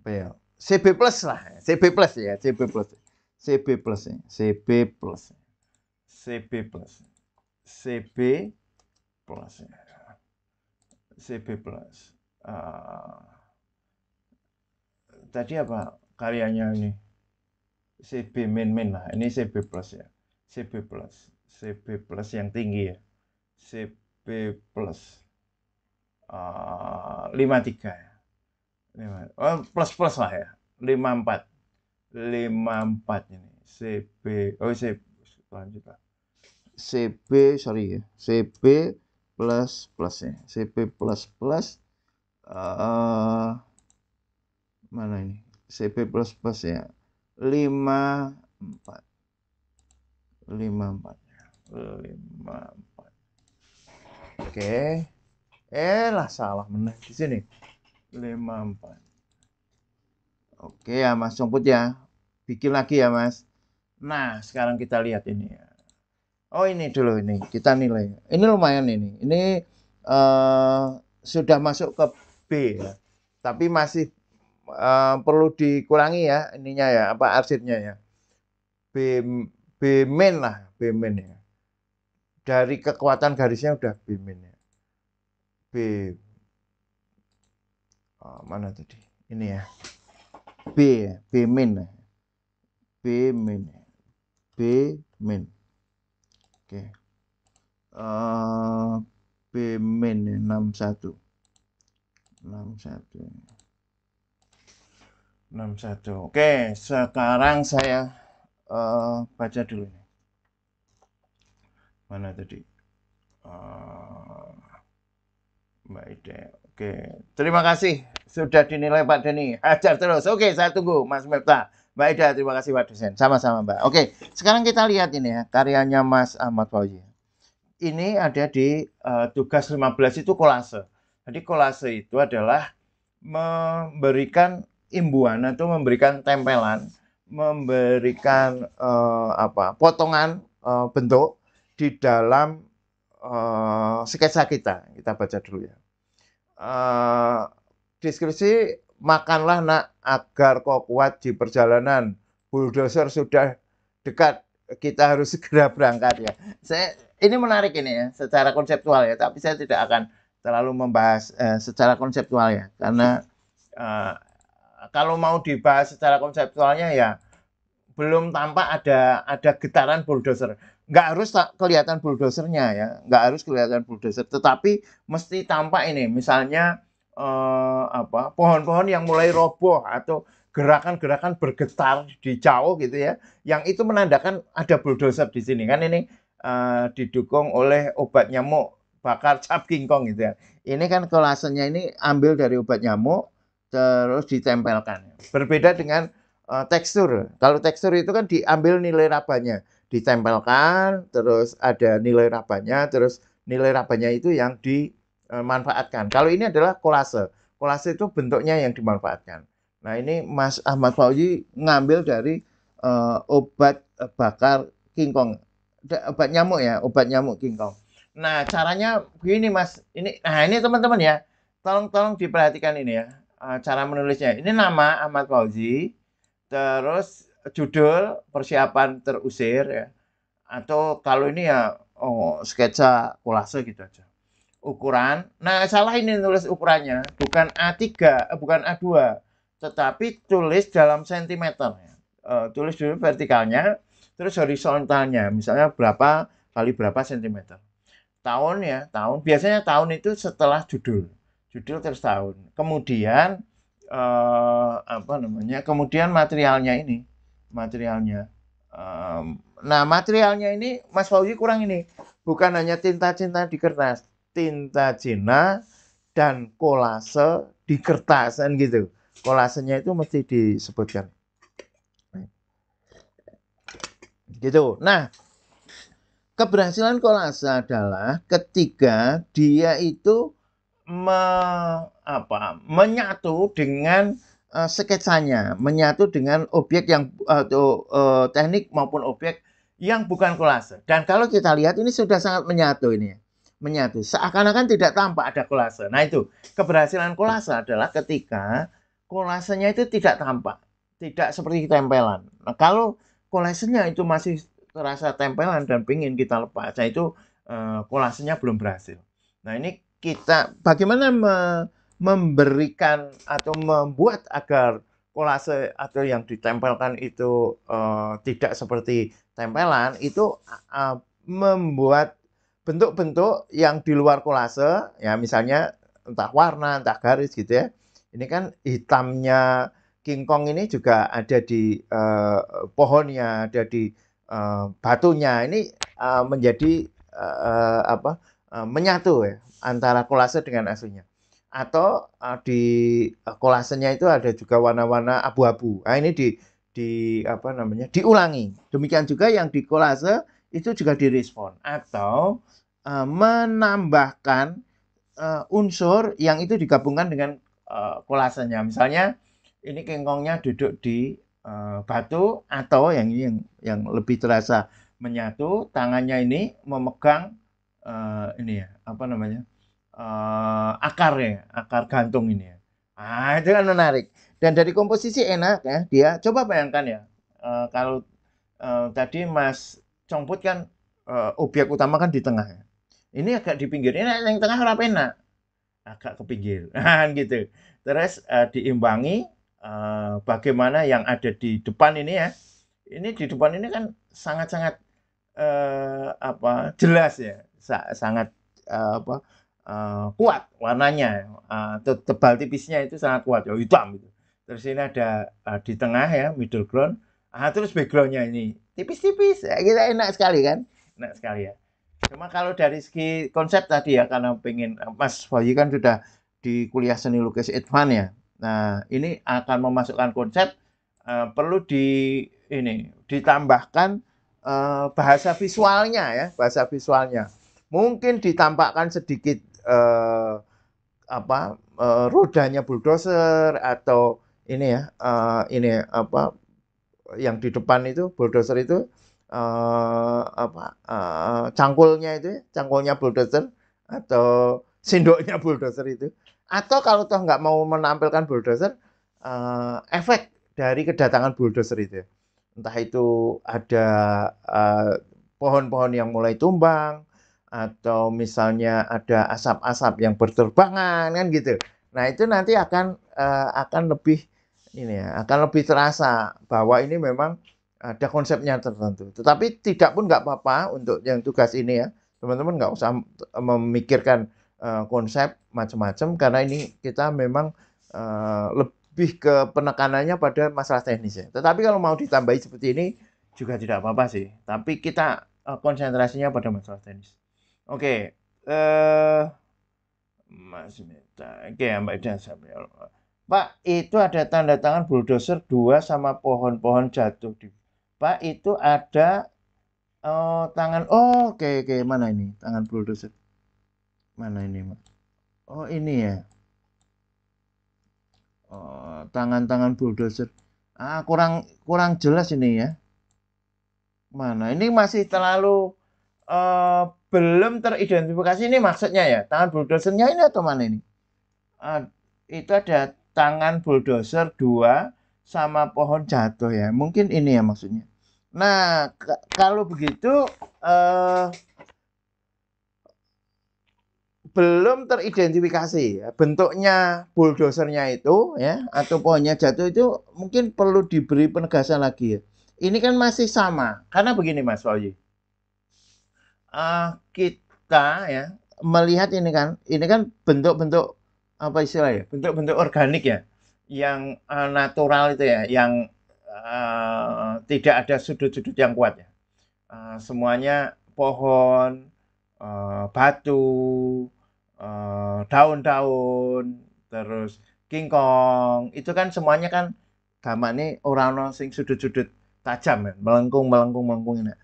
apa ya CB plus lah, CB plus ya, CB plus, CB plus, CB plus, CB plus, CB plus, CB plus. tadi apa karyanya ini? CB min min lah, ini CB plus ya, CB plus, CB plus yang tinggi ya, CB plus lima tiga ya oh, plus plus lah ya lima empat lima empat ini CB oh CB lanjut lah CB sorry ya CB plus plus ya CB plus plus uh, mana ini CB plus plus ya lima empat lima empat ya. lima empat oke eh lah salah menang di sini empat, oke ya mas Somput ya bikin lagi ya mas nah sekarang kita lihat ini ya Oh ini dulu ini kita nilai. Ini lumayan ini. Ini uh, sudah masuk ke B ya. Tapi masih uh, perlu dikurangi ya ininya ya apa arsipnya ya. B B min lah B min ya. Dari kekuatan garisnya udah B min ya. B uh, mana tadi ini ya B B min B min B min oke okay. uh, eh, B min 61 61 61 oke okay. sekarang saya uh, baca dulu ini. mana tadi uh, eh, Mbak Ida Oke, terima kasih sudah dinilai Pak Deni. Ajar terus. Oke, saya tunggu Mas Mepta. Mbak Ida, terima kasih Pak Dosen. Sama-sama Mbak. Oke, sekarang kita lihat ini ya, karyanya Mas Ahmad Fauzi. Ini ada di uh, tugas 15 itu kolase. Jadi kolase itu adalah memberikan imbuan atau memberikan tempelan, memberikan uh, apa potongan uh, bentuk di dalam uh, sketsa kita. Kita baca dulu ya. Eh, deskripsi makanlah nak agar kau kuat di perjalanan. Bulldozer sudah dekat, kita harus segera berangkat ya. Saya ini menarik ini ya, secara konseptual ya, tapi saya tidak akan terlalu membahas eh, secara konseptual ya, karena eh, kalau mau dibahas secara konseptualnya ya belum tampak ada ada getaran bulldozer nggak harus kelihatan bulldozernya ya, nggak harus kelihatan bulldozer, tetapi mesti tampak ini, misalnya eh, apa pohon-pohon yang mulai roboh atau gerakan-gerakan bergetar di jauh gitu ya, yang itu menandakan ada bulldozer di sini kan ini eh, didukung oleh obat nyamuk bakar cap kingkong gitu ya. Ini kan kolasenya ini ambil dari obat nyamuk terus ditempelkan. Berbeda dengan eh, tekstur, kalau tekstur itu kan diambil nilai rabanya ditempelkan, terus ada nilai rabanya, terus nilai rabanya itu yang dimanfaatkan. Kalau ini adalah kolase. Kolase itu bentuknya yang dimanfaatkan. Nah ini Mas Ahmad Fauzi ngambil dari uh, obat bakar kingkong. Obat nyamuk ya, obat nyamuk kingkong. Nah caranya begini Mas. Ini, nah ini teman-teman ya. Tolong-tolong diperhatikan ini ya. Eh, cara menulisnya. Ini nama Ahmad Fauzi. Terus judul persiapan terusir ya. Atau kalau ini ya oh sketsa kolase gitu aja. Ukuran. Nah, salah ini tulis ukurannya, bukan A3, eh, bukan A2, tetapi tulis dalam sentimeter ya. e, tulis dulu vertikalnya, terus horizontalnya, misalnya berapa kali berapa sentimeter. Tahun ya, tahun. Biasanya tahun itu setelah judul. Judul terus tahun. Kemudian eh, apa namanya? Kemudian materialnya ini materialnya. Um, nah materialnya ini Mas Fauzi kurang ini, bukan hanya tinta-cinta di kertas, tinta cina dan kolase di kertas kan gitu. Kolasenya itu mesti disebutkan. Gitu. Nah, keberhasilan kolase adalah ketika dia itu me, apa, menyatu dengan uh, sketsanya menyatu dengan objek yang atau eh, uh, eh, teknik maupun objek yang bukan kolase. Dan kalau kita lihat ini sudah sangat menyatu ini. Ya. Menyatu. Seakan-akan tidak tampak ada kolase. Nah itu, keberhasilan kolase adalah ketika kolasenya itu tidak tampak. Tidak seperti tempelan. Nah, kalau kolasenya itu masih terasa tempelan dan pingin kita lepas, nah itu uh, kolasenya belum berhasil. Nah ini kita bagaimana me, memberikan atau membuat agar kolase atau yang ditempelkan itu uh, tidak seperti tempelan itu uh, membuat bentuk-bentuk yang di luar kolase ya misalnya entah warna entah garis gitu ya ini kan hitamnya King Kong ini juga ada di uh, pohonnya ada di uh, batunya ini uh, menjadi uh, apa uh, menyatu ya antara kolase dengan aslinya atau uh, di uh, eh, kolasenya itu ada juga warna-warna abu-abu. Nah, ini di di apa namanya? diulangi. Demikian juga yang di kolase itu juga direspon atau uh, menambahkan uh, unsur yang itu digabungkan dengan uh, kolasenya. Misalnya ini kengkongnya duduk di uh, batu atau yang ini yang yang lebih terasa menyatu, tangannya ini memegang uh, ini ya, apa namanya? uh, ya akar gantung ini ya. Ah, itu kan menarik. Dan dari komposisi enak ya, dia coba bayangkan ya, uh, kalau uh, tadi Mas Congput kan uh, objek utama kan di tengah ya. Ini agak di pinggir, ini yang tengah rapi enak. Agak ke pinggir, kan gitu. Terus uh, diimbangi uh, bagaimana yang ada di depan ini ya. Ini di depan ini kan sangat-sangat uh, apa jelas ya, Sa sangat uh, apa uh, kuat warnanya uh, tebal tipisnya itu sangat kuat ya hitam gitu terus ini ada uh, di tengah ya middle ground ah terus backgroundnya ini tipis-tipis ya, kita gitu, enak sekali kan enak sekali ya cuma kalau dari segi konsep tadi ya karena pengen Mas Wahyu kan sudah di kuliah seni lukis advance ya nah ini akan memasukkan konsep uh, perlu di ini ditambahkan uh, bahasa visualnya ya bahasa visualnya mungkin ditampakkan sedikit eh, apa eh, rodanya bulldozer atau ini ya eh, ini apa yang di depan itu bulldozer itu eh, apa eh, cangkulnya itu ya, cangkulnya bulldozer atau sendoknya bulldozer itu atau kalau toh nggak mau menampilkan bulldozer eh, efek dari kedatangan bulldozer itu ya. entah itu ada eh, pohon-pohon uh, pohon -pohon yang mulai tumbang atau misalnya ada asap-asap yang berterbangan kan gitu. Nah, itu nanti akan uh, akan lebih ini ya, akan lebih terasa bahwa ini memang ada konsepnya tertentu. Tetapi tidak pun nggak apa-apa untuk yang tugas ini ya. Teman-teman nggak usah memikirkan uh, konsep macam-macam karena ini kita memang uh, lebih ke penekanannya pada masalah teknis ya. Tetapi kalau mau ditambahi seperti ini juga tidak apa-apa sih. Tapi kita uh, konsentrasinya pada masalah teknis. Oke, okay. uh, eh, Mas Oke, okay, Mbak Ida Pak, itu ada tanda tangan bulldozer dua sama pohon-pohon jatuh di. Pak, itu ada oh, tangan. Oh, oke okay, oke, okay. mana ini? Tangan bulldozer. Mana ini, Mbak? Oh, ini ya. tangan oh, tangan-tangan bulldozer. Ah, kurang kurang jelas ini ya. Mana? Ini masih terlalu uh, belum teridentifikasi ini maksudnya ya tangan bulldozernya ini atau mana ini uh, itu ada tangan bulldozer dua sama pohon jatuh ya mungkin ini ya maksudnya nah kalau begitu uh, belum teridentifikasi ya. bentuknya bulldozernya itu ya atau pohonnya jatuh itu mungkin perlu diberi penegasan lagi ya ini kan masih sama karena begini Mas Wahyu uh, kita ya melihat ini kan ini kan bentuk-bentuk apa istilahnya ya, bentuk-bentuk organik ya yang uh, natural itu ya yang uh, tidak ada sudut-sudut yang kuat ya uh, semuanya pohon uh, batu daun daun-daun terus kingkong itu kan semuanya kan gamane ora orang sing sudut-sudut tajam ya melengkung melengkung melengkung ini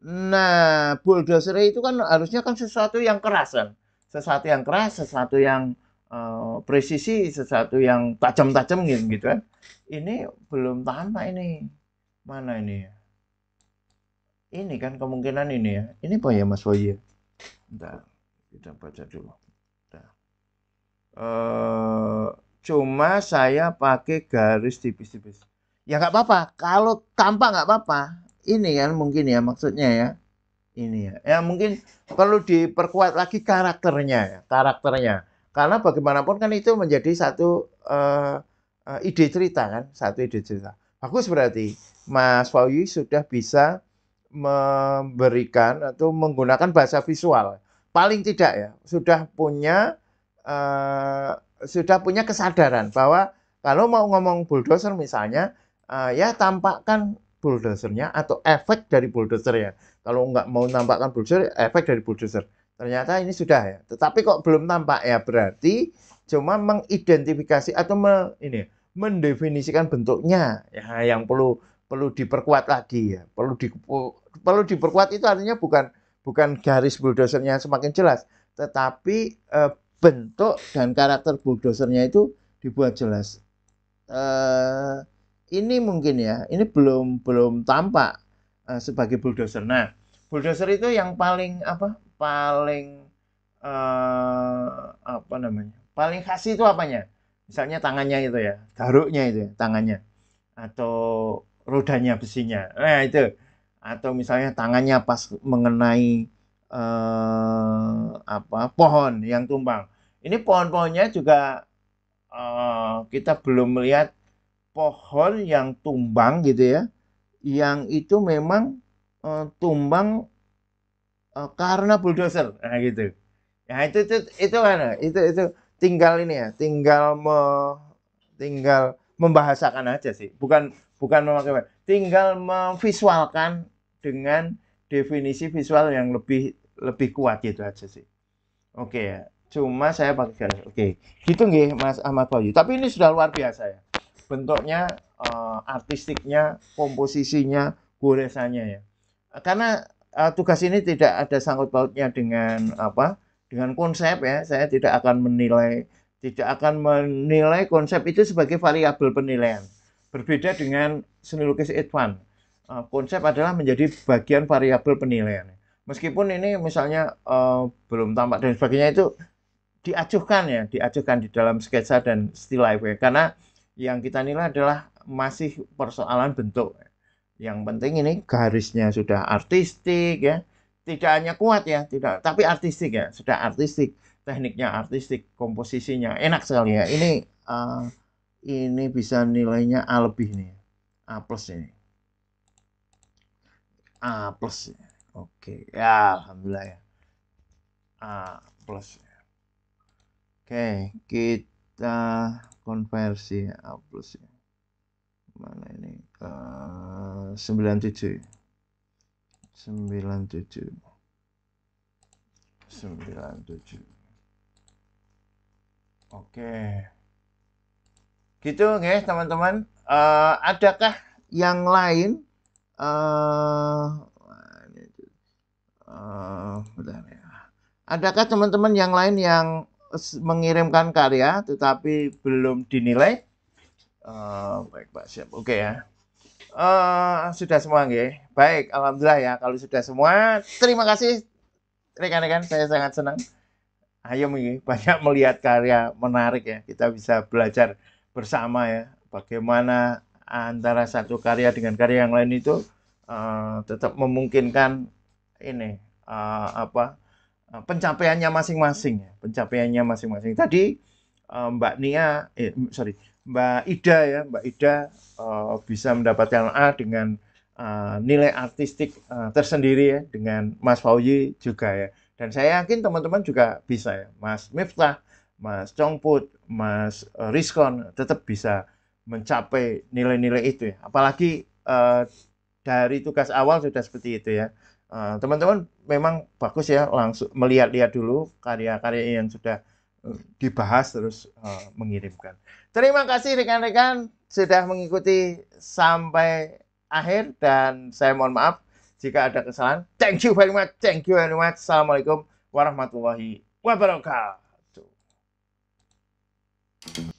Nah, bulldozer itu kan harusnya kan sesuatu yang keras kan. Sesuatu yang keras, sesuatu yang uh, presisi, sesuatu yang tajam-tajam gitu, gitu kan. Ini belum tahan Pak ini. Mana ini ya? Ini kan kemungkinan ini ya. Ini apa ya Mas Boy? Bentar, kita baca dulu. Bentar. Uh, cuma saya pakai garis tipis-tipis. Ya nggak apa-apa. Kalau tampak nggak apa-apa ini kan mungkin ya maksudnya ya ini ya ya mungkin perlu diperkuat lagi karakternya ya karakternya karena bagaimanapun kan itu menjadi satu uh, ide cerita kan satu ide cerita bagus berarti Mas Fauzi sudah bisa memberikan atau menggunakan bahasa visual paling tidak ya sudah punya uh, sudah punya kesadaran bahwa kalau mau ngomong bulldozer misalnya uh, ya tampakkan bulldozernya atau efek dari bulldozer ya. Kalau nggak mau nampakkan bulldozer, efek dari bulldozer. Ternyata ini sudah ya. Tetapi kok belum nampak ya? Berarti cuma mengidentifikasi atau me, ini mendefinisikan bentuknya ya yang perlu perlu diperkuat lagi ya. Perlu di perlu diperkuat itu artinya bukan bukan garis bulldozernya semakin jelas, tetapi e, bentuk dan karakter bulldozernya itu dibuat jelas. E, ini mungkin ya, ini belum belum tampak uh, sebagai bulldozer. Nah, bulldozer itu yang paling apa? Paling uh, apa namanya? Paling khas itu apanya? Misalnya tangannya itu ya, garuknya itu ya, tangannya atau rodanya besinya. Nah, itu. Atau misalnya tangannya pas mengenai uh, apa? pohon yang tumbang. Ini pohon-pohonnya juga uh, kita belum melihat pohon yang tumbang gitu ya, yang itu memang e, tumbang e, karena bulldozer, nah gitu. Nah itu itu itu kan, itu, itu tinggal ini ya, tinggal me, tinggal membahasakan aja sih, bukan bukan memakai, tinggal memvisualkan dengan definisi visual yang lebih lebih kuat gitu aja sih. Oke ya, cuma saya pakai Oke, gitu nggih Mas Ahmad Bayu. Tapi ini sudah luar biasa ya bentuknya uh, artistiknya komposisinya goresannya ya karena uh, tugas ini tidak ada sangkut pautnya dengan apa dengan konsep ya saya tidak akan menilai tidak akan menilai konsep itu sebagai variabel penilaian berbeda dengan seni lukis edvan, uh, eh, konsep adalah menjadi bagian variabel penilaian meskipun ini misalnya uh, belum tampak dan sebagainya itu diacuhkan ya diacuhkan di dalam sketsa dan still life ya. karena yang kita nilai adalah masih persoalan bentuk. Yang penting ini garisnya sudah artistik ya. Tidak hanya kuat ya, tidak tapi artistik ya, sudah artistik. Tekniknya artistik, komposisinya enak sekali ya. Ini uh, ini bisa nilainya A lebih nih. A plus ini. A plus. Oke, ya alhamdulillah ya. A plus. Oke, kita kita konversi plus ya mana ini uh, 97 97 97 oke gitu guys teman-teman uh, adakah yang lain uh, uh, ya adakah teman-teman yang lain yang mengirimkan karya tetapi belum dinilai uh, baik Pak Siap oke okay, ya uh, sudah semua nggih baik alhamdulillah ya kalau sudah semua terima kasih rekan-rekan saya sangat senang ayo nggih banyak melihat karya menarik ya kita bisa belajar bersama ya bagaimana antara satu karya dengan karya yang lain itu uh, tetap memungkinkan ini uh, apa Eh, pencapaiannya masing-masing ya, pencapaiannya masing-masing. Tadi eh, Mbak Nia, eh, sorry Mbak Ida ya, Mbak Ida uh, bisa mendapatkan A dengan uh, nilai artistik uh, tersendiri ya, dengan Mas Fauji juga ya. Dan saya yakin teman-teman juga bisa ya, Mas Miftah, Mas Congput, Mas Rizkon tetap bisa mencapai nilai-nilai itu ya. Apalagi uh, dari tugas awal sudah seperti itu ya. Eh, teman-teman memang bagus ya langsung melihat-lihat dulu karya-karya yang sudah eh, dibahas terus uh, mengirimkan. Terima kasih rekan-rekan sudah mengikuti sampai akhir dan saya mohon maaf jika ada kesalahan. Thank you very much. Thank you very much. Assalamualaikum warahmatullahi wabarakatuh.